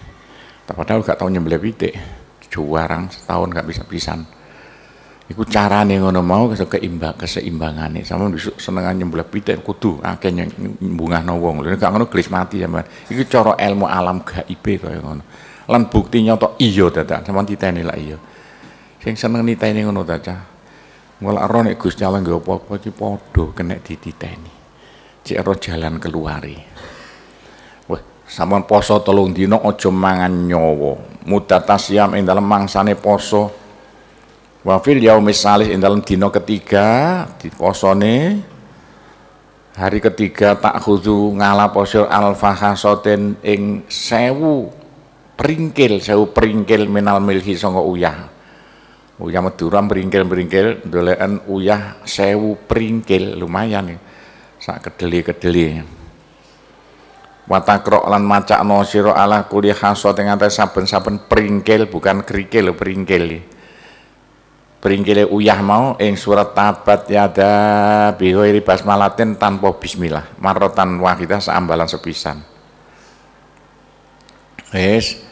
Padahal gak tau nyembelih pitik. Juarang setahun gak bisa pisan. Iku nih ngono mau keseimbangan nih Sama besok senengan nyembelih pitik kudu akeh bunga nawong. Lalu gak ngono gelis mati sampean. Iku coro ilmu alam gaibe kalo ngono. Lan buktinya to iyo dadak Sama titeni lah iya. Sing seneng niteni ngono taca. Ngolak roh nek Gusti Allah nggawa apa-apa iki padha kena ini. Cek roh jalan keluari. Sampun poso telung dino aja mangan nyawa. Mudatasyam ing dalam mangsane poso. Wa fil yaumis salih ing dalam dino ketiga posone hari ketiga tak khudu ngala posir alfahasoten ing sewu peringkil sewu peringkil minal milhi songo uyah uyah Madura peringkil-peringkil dolekan uyah sewu peringkil lumayan sak kedeli-kedeli watakrok lan no siro ala kuliah haso tengah atas saben-saben peringkel bukan kerikil peringkel peringkel uyah mau ing surat tabat ya ada bihoiri basmalatin tanpa bismillah marotan wahidah seambalan sepisan wis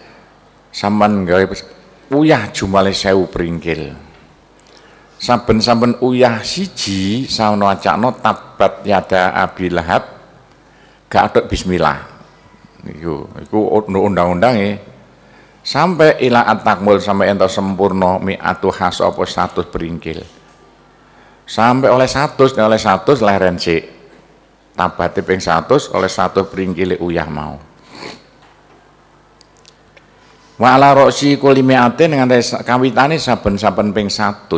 sampean gawe uyah jumale sewu peringkel, saben-saben uyah siji saono acakno tabat yada abilahab gak bismillah iku iku undang-undang ya sampai ila atakmul sampai entah sempurna mi'atu khas apa satu peringkil sampai oleh satu oleh satu lah renci. tabati ping satu oleh satu peringkil uyah mau wa ala roksi kulimi atin dengan kawitani saben-saben ping satu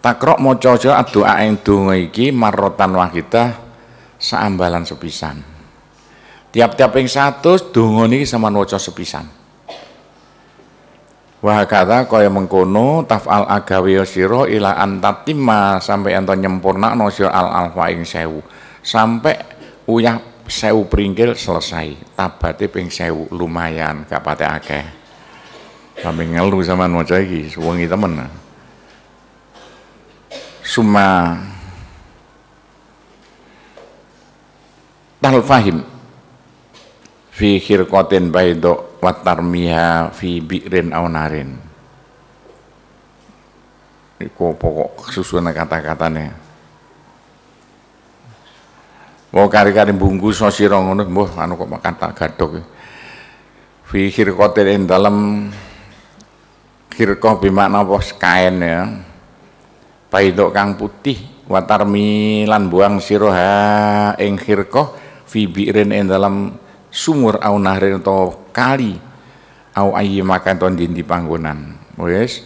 takrok moco aja doa ing donga iki marrotan wahidah seambalan sepisan. Tiap-tiap yang satu dungu niki sama waca sepisan. Wah kata kaya mengkono tafal agawe siro ila antatima sampai ento nyempurnakno sira al alfa ing sewu. Sampai uyah sewu pringkil selesai. tabati ping sewu lumayan gak pate akeh. Sampai ngeluh sama waca lagi suwengi temen. Suma tal fahim fi khirqatin baydo wa tarmiha fi bi'rin aw narin iku pokok susunan kata-katanya mau kari-kari bungkus so sira ngono mbuh anu kok tak gadok fi khirqatin ing dalam khirqah bimakna apa kain ya baidok kang putih watarmi lan buang siroha ing khirqah fi bi'rin ing dalam sumur au nahrin atau kali au ayi makan ton dindi panggonan wis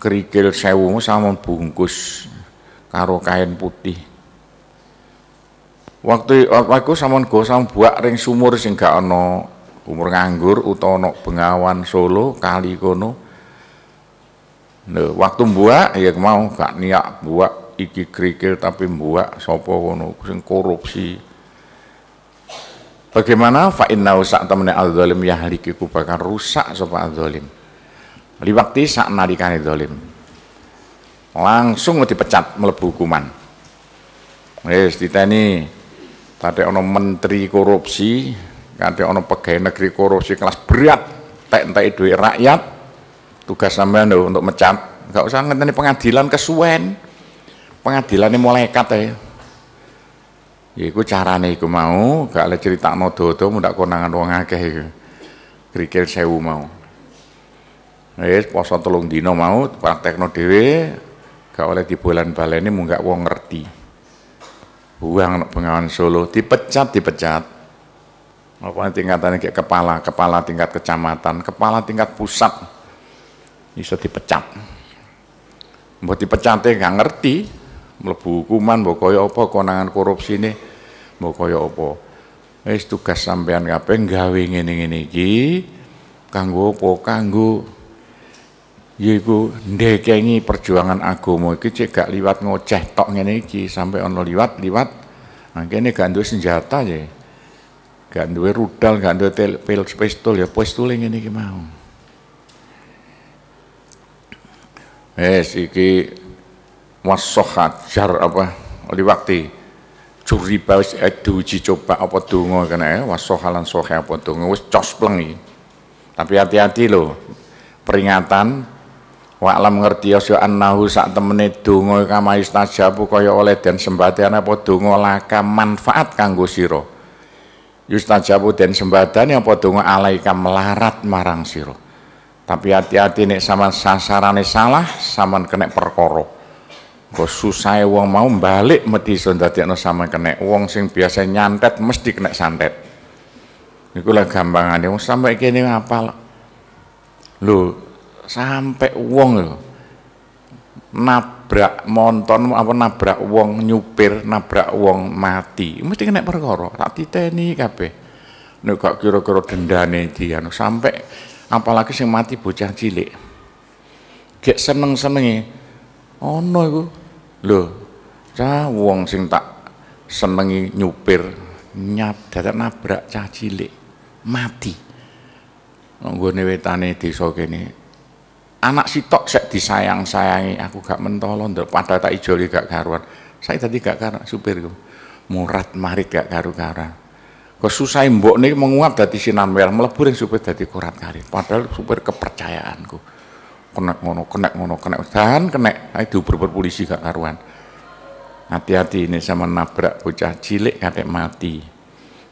kerikil sewu sama bungkus karo kain putih waktu aku sama go sama buak ring sumur sing gak umur nganggur atau ana bengawan Solo kali kono Nah, waktu buak ya mau gak niat buak iki kerikil tapi buak sopo kono sing korupsi Bagaimana fa inna al temene ya yahlikiku bakal rusak sapa adzalim. Liwakti sak nalikane zalim. Langsung dipecat melebu hukuman. Wis diteni tadi ono menteri korupsi, kate ono pegawai negeri korupsi kelas berat, tek entek duit rakyat. Tugas sampean untuk mecat, enggak usah ngenteni pengadilan kesuwen. Pengadilannya kata ya. Iku carane iku mau, gak le critakno dodo mudah konangan wong akeh iku. Krikil sewu mau. Wis poso telung dino mau praktekno dhewe, gak oleh bulan baleni mung gak wong ngerti. Buang pengawan Solo dipecat dipecat. Apa tingkatannya kayak kepala, kepala tingkat kecamatan, kepala tingkat pusat. Bisa dipecat. Mau dipecatnya eh, gak ngerti, mlebu hukuman mbok kaya apa konangan korupsi ini mbok kaya apa wis tugas sampean kabeh gawe ngene-ngene iki kanggo apa kanggo yaiku ndekengi perjuangan agama iki cek gak liwat ngoceh tok ngene iki sampai ono liwat-liwat mangkene nah, gak duwe senjata ya gak duwe rudal gak duwe pistol ya pistol ngene iki mau Wes iki wasohat jar apa curi bawis edu eh, uji coba apa dungo kena ya eh? wasohalan sohe apa dungo wis pelangi tapi hati-hati loh peringatan wa alam ngerti ya annahu sak temene dungo kama istajabu kaya oleh dan sembadane apa dungo laka manfaat kanggo siro yustajabu ya den sembadane apa dungo alaika melarat marang siro tapi hati-hati nih sama sasarane salah sama kena perkorok Kok susah wong mau balik mati iso no sama kena wong sing biasa nyantet mesti kena santet. Niku lah gampangane wong sampai kene ngapal. lo sampai wong lo nabrak monton apa nabrak wong nyupir nabrak wong mati mesti kena perkara tak titeni kabeh nek gak kira-kira dendane dianu sampai apalagi sing mati bocah cilik Gak seneng-senenge oh, iku Loh, cah wong sing tak senengi nyupir nyap dadak nabrak cah cilik mati. Nggone wetane desa kene. Anak sitok sek disayang-sayangi, aku gak mentolo ndel padha tak ijoli gak karuan. Saya tadi gak karuan supirku. Murat marit gak karu-karuan. susah mbok niki menguap dadi sinamber mlebu ring supir dadi kurat karit padahal supir kepercayaanku kena ngono kena ngono kena tahan kena itu berber polisi gak karuan hati-hati ini sama nabrak bocah cilik katek mati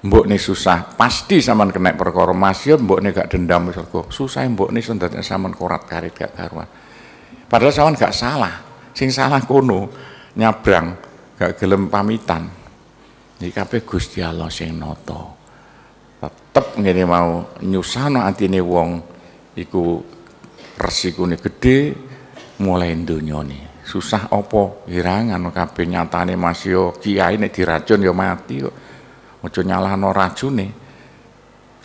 mbok ini susah pasti sama kena perkara masih ya mbok ini gak dendam misalku susah ya mbok ini sendatnya sama korat karit gak karuan padahal sama gak salah sing salah kono nyabrang gak gelem pamitan ini kape Gusti Allah sing noto tetep ngene mau nyusano atine wong iku persiku ini gede mulai dunia ini susah opo hirangan kabeh nyata Mas yo kiai nek diracun yo ya mati yo aja nyalahno racune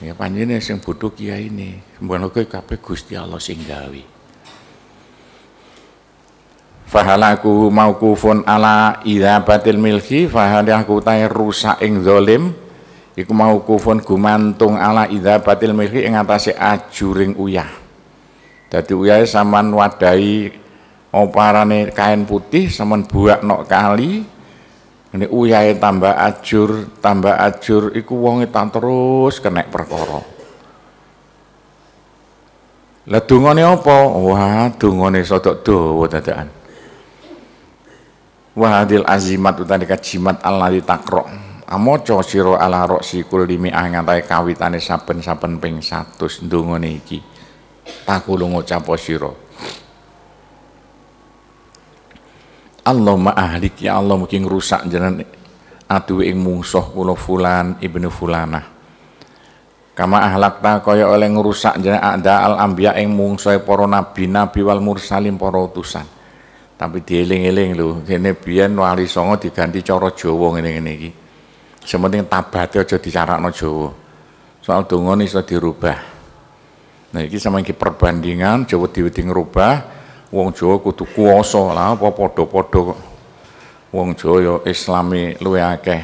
ya panjene sing bodho kiai ini mbono kowe kabeh Gusti Allah sing gawe fahalaku maukufun ala idzabatil milki fahalaku tae rusak ing zalim iku maukufun gumantung ala idzabatil milki ing atase ajuring uyah Dadi uyahe sampean wadahi oparane kain putih saman buat nok kali. Ini uyahe tambah ajur, tambah ajur iku wong tan terus kenek perkara. Lah dungane apa? Wah, dungane sodok dawa dadakan. Wa hadil azimat utawi kajimat di takrok. Amoco siro ala roksi kulimi angatai kawitane saben-saben ping 100 ndungone iki aku lungo capo siro Allah ma'ahlik ya Allah mungkin rusak jalan adu ing mungsoh kulo fulan ibnu fulanah kama ahlak ta kaya oleh ngerusak jalan ada al ambia ing mungsoh poro nabi nabi wal mursalin poro utusan tapi dieling-eling lho Kene biyen wali songo diganti coro Jawa ngene-ngene iki sementing tabate aja dicarakno Jawa soal donga iso dirubah Nah iki sama iki perbandingan Jawa diwiti ngerubah wong Jawa kudu kuoso lah apa podo podo Wong Jawa ya islami luwe akeh.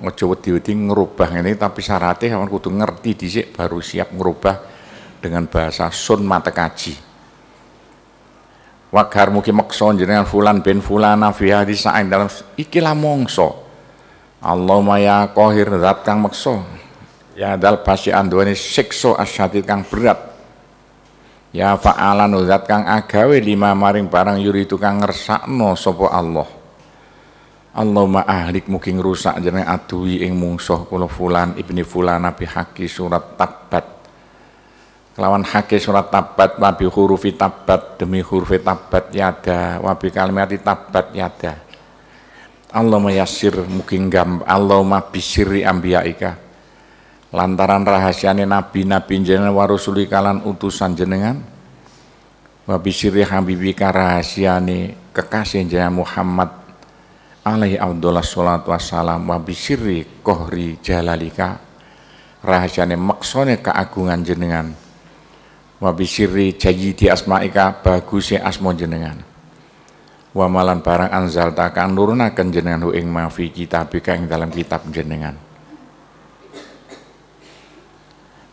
Jawa diwiti ngerubah ini tapi syaratnya sampean kudu ngerti dhisik baru siap ngerubah dengan bahasa sun mata kaji. Wakar mungkin maksa jenengan fulan ben fulan fi hadis sa'in dalam ikilah mongso. Allahumma ya qahir zat kang makso. Ya dal pasti anduane sekso asyadid kang berat ya fa'alan oh, zat kang agawe lima maring barang yuri tukang ngersakno sopo Allah Allahumma ahlik mungkin rusak jeneng adui ing mungsuh kula fulan ibni fulan nabi haki surat tabat kelawan haki surat tabat wabi huruf tabat demi huruf tabat yada wabi kalimat tabat yada Allahumma yasir mungkin gam Allahumma bisiri ambiyaika lantaran rahasiane nabi nabi jenengan warusuli kalan utusan jenengan wabisiri habibika rahasiane kekasih jenengan Muhammad alaihi abdullah salatu wassalam siri kohri jalalika rahasiane maksone keagungan jenengan wabisiri jayidi asma'ika bagusi asmo jenengan wa malan barang anzal takkan nurunakan jenengan hu ing mafi kitabika ing dalam kitab jenengan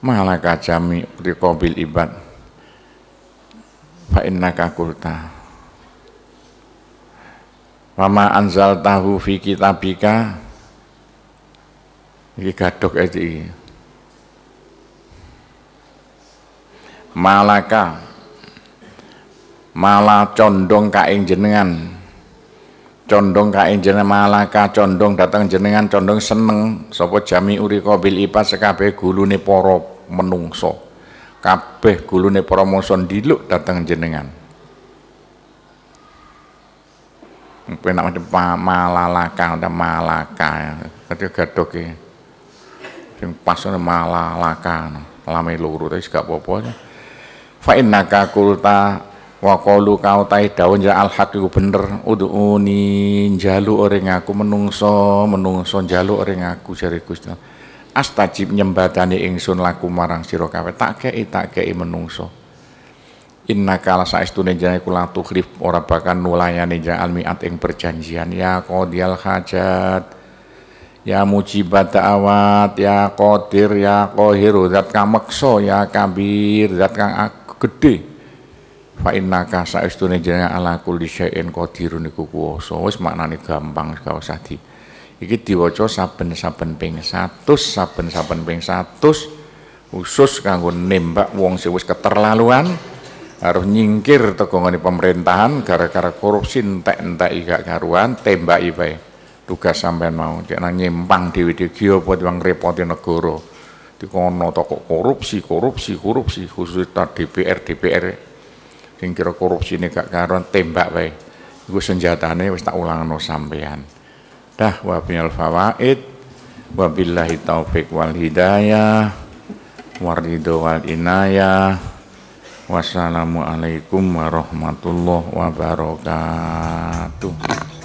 malaka jami riqabil ibad fa inna kakulta wa ma tahu fi kitabika iki gadok malaka malah condong kaing jenengan condong kae jeneng malaka condong datang jenengan condong seneng sapa jami uri bil ipas sekabeh gulune para menungso kabeh gulune para mungsa ndiluk dateng jenengan penak macam malalaka ada malaka kate ke, yang pas malalaka lame luru, tapi gak apa-apa ya. fa innaka kulta wa qalu kau tai daun ya al haq iku bener uduni njaluk orang aku menungso menungso njaluk ore aku jare Gusti astajib nyembatani ingsun laku marang sira kabeh tak kei tak kei menungso Inna kala saestune jane kula tukhrif ora bakal nulayani ja'al mi'at ing perjanjian ya qadiyal hajat ya mujibat awat ya qadir ya qahir zat kang meksa ya kabir zat kang gede fa inna ka saestune jane ala kulli syai'in qadirun iku kuwasa wis maknane gampang gak usah di iki diwaca saben-saben ping 100 saben-saben ping 100 khusus kanggo nembak wong sing wis keterlaluan harus nyingkir tegongane pemerintahan gara-gara korupsi entek-entek gak karuan tembak bae tugas sampean mau cek nang nyimpang dhewe-dhewe ki apa wong repoti negara dikono kok korupsi korupsi korupsi khusus DPR DPR sing kira korupsi ini gak karuan tembak bae iku senjatane wis tak ulangno sampean dah wa bil fawaid wa billahi taufik wal hidayah waridho wal inayah wassalamualaikum warahmatullahi wabarakatuh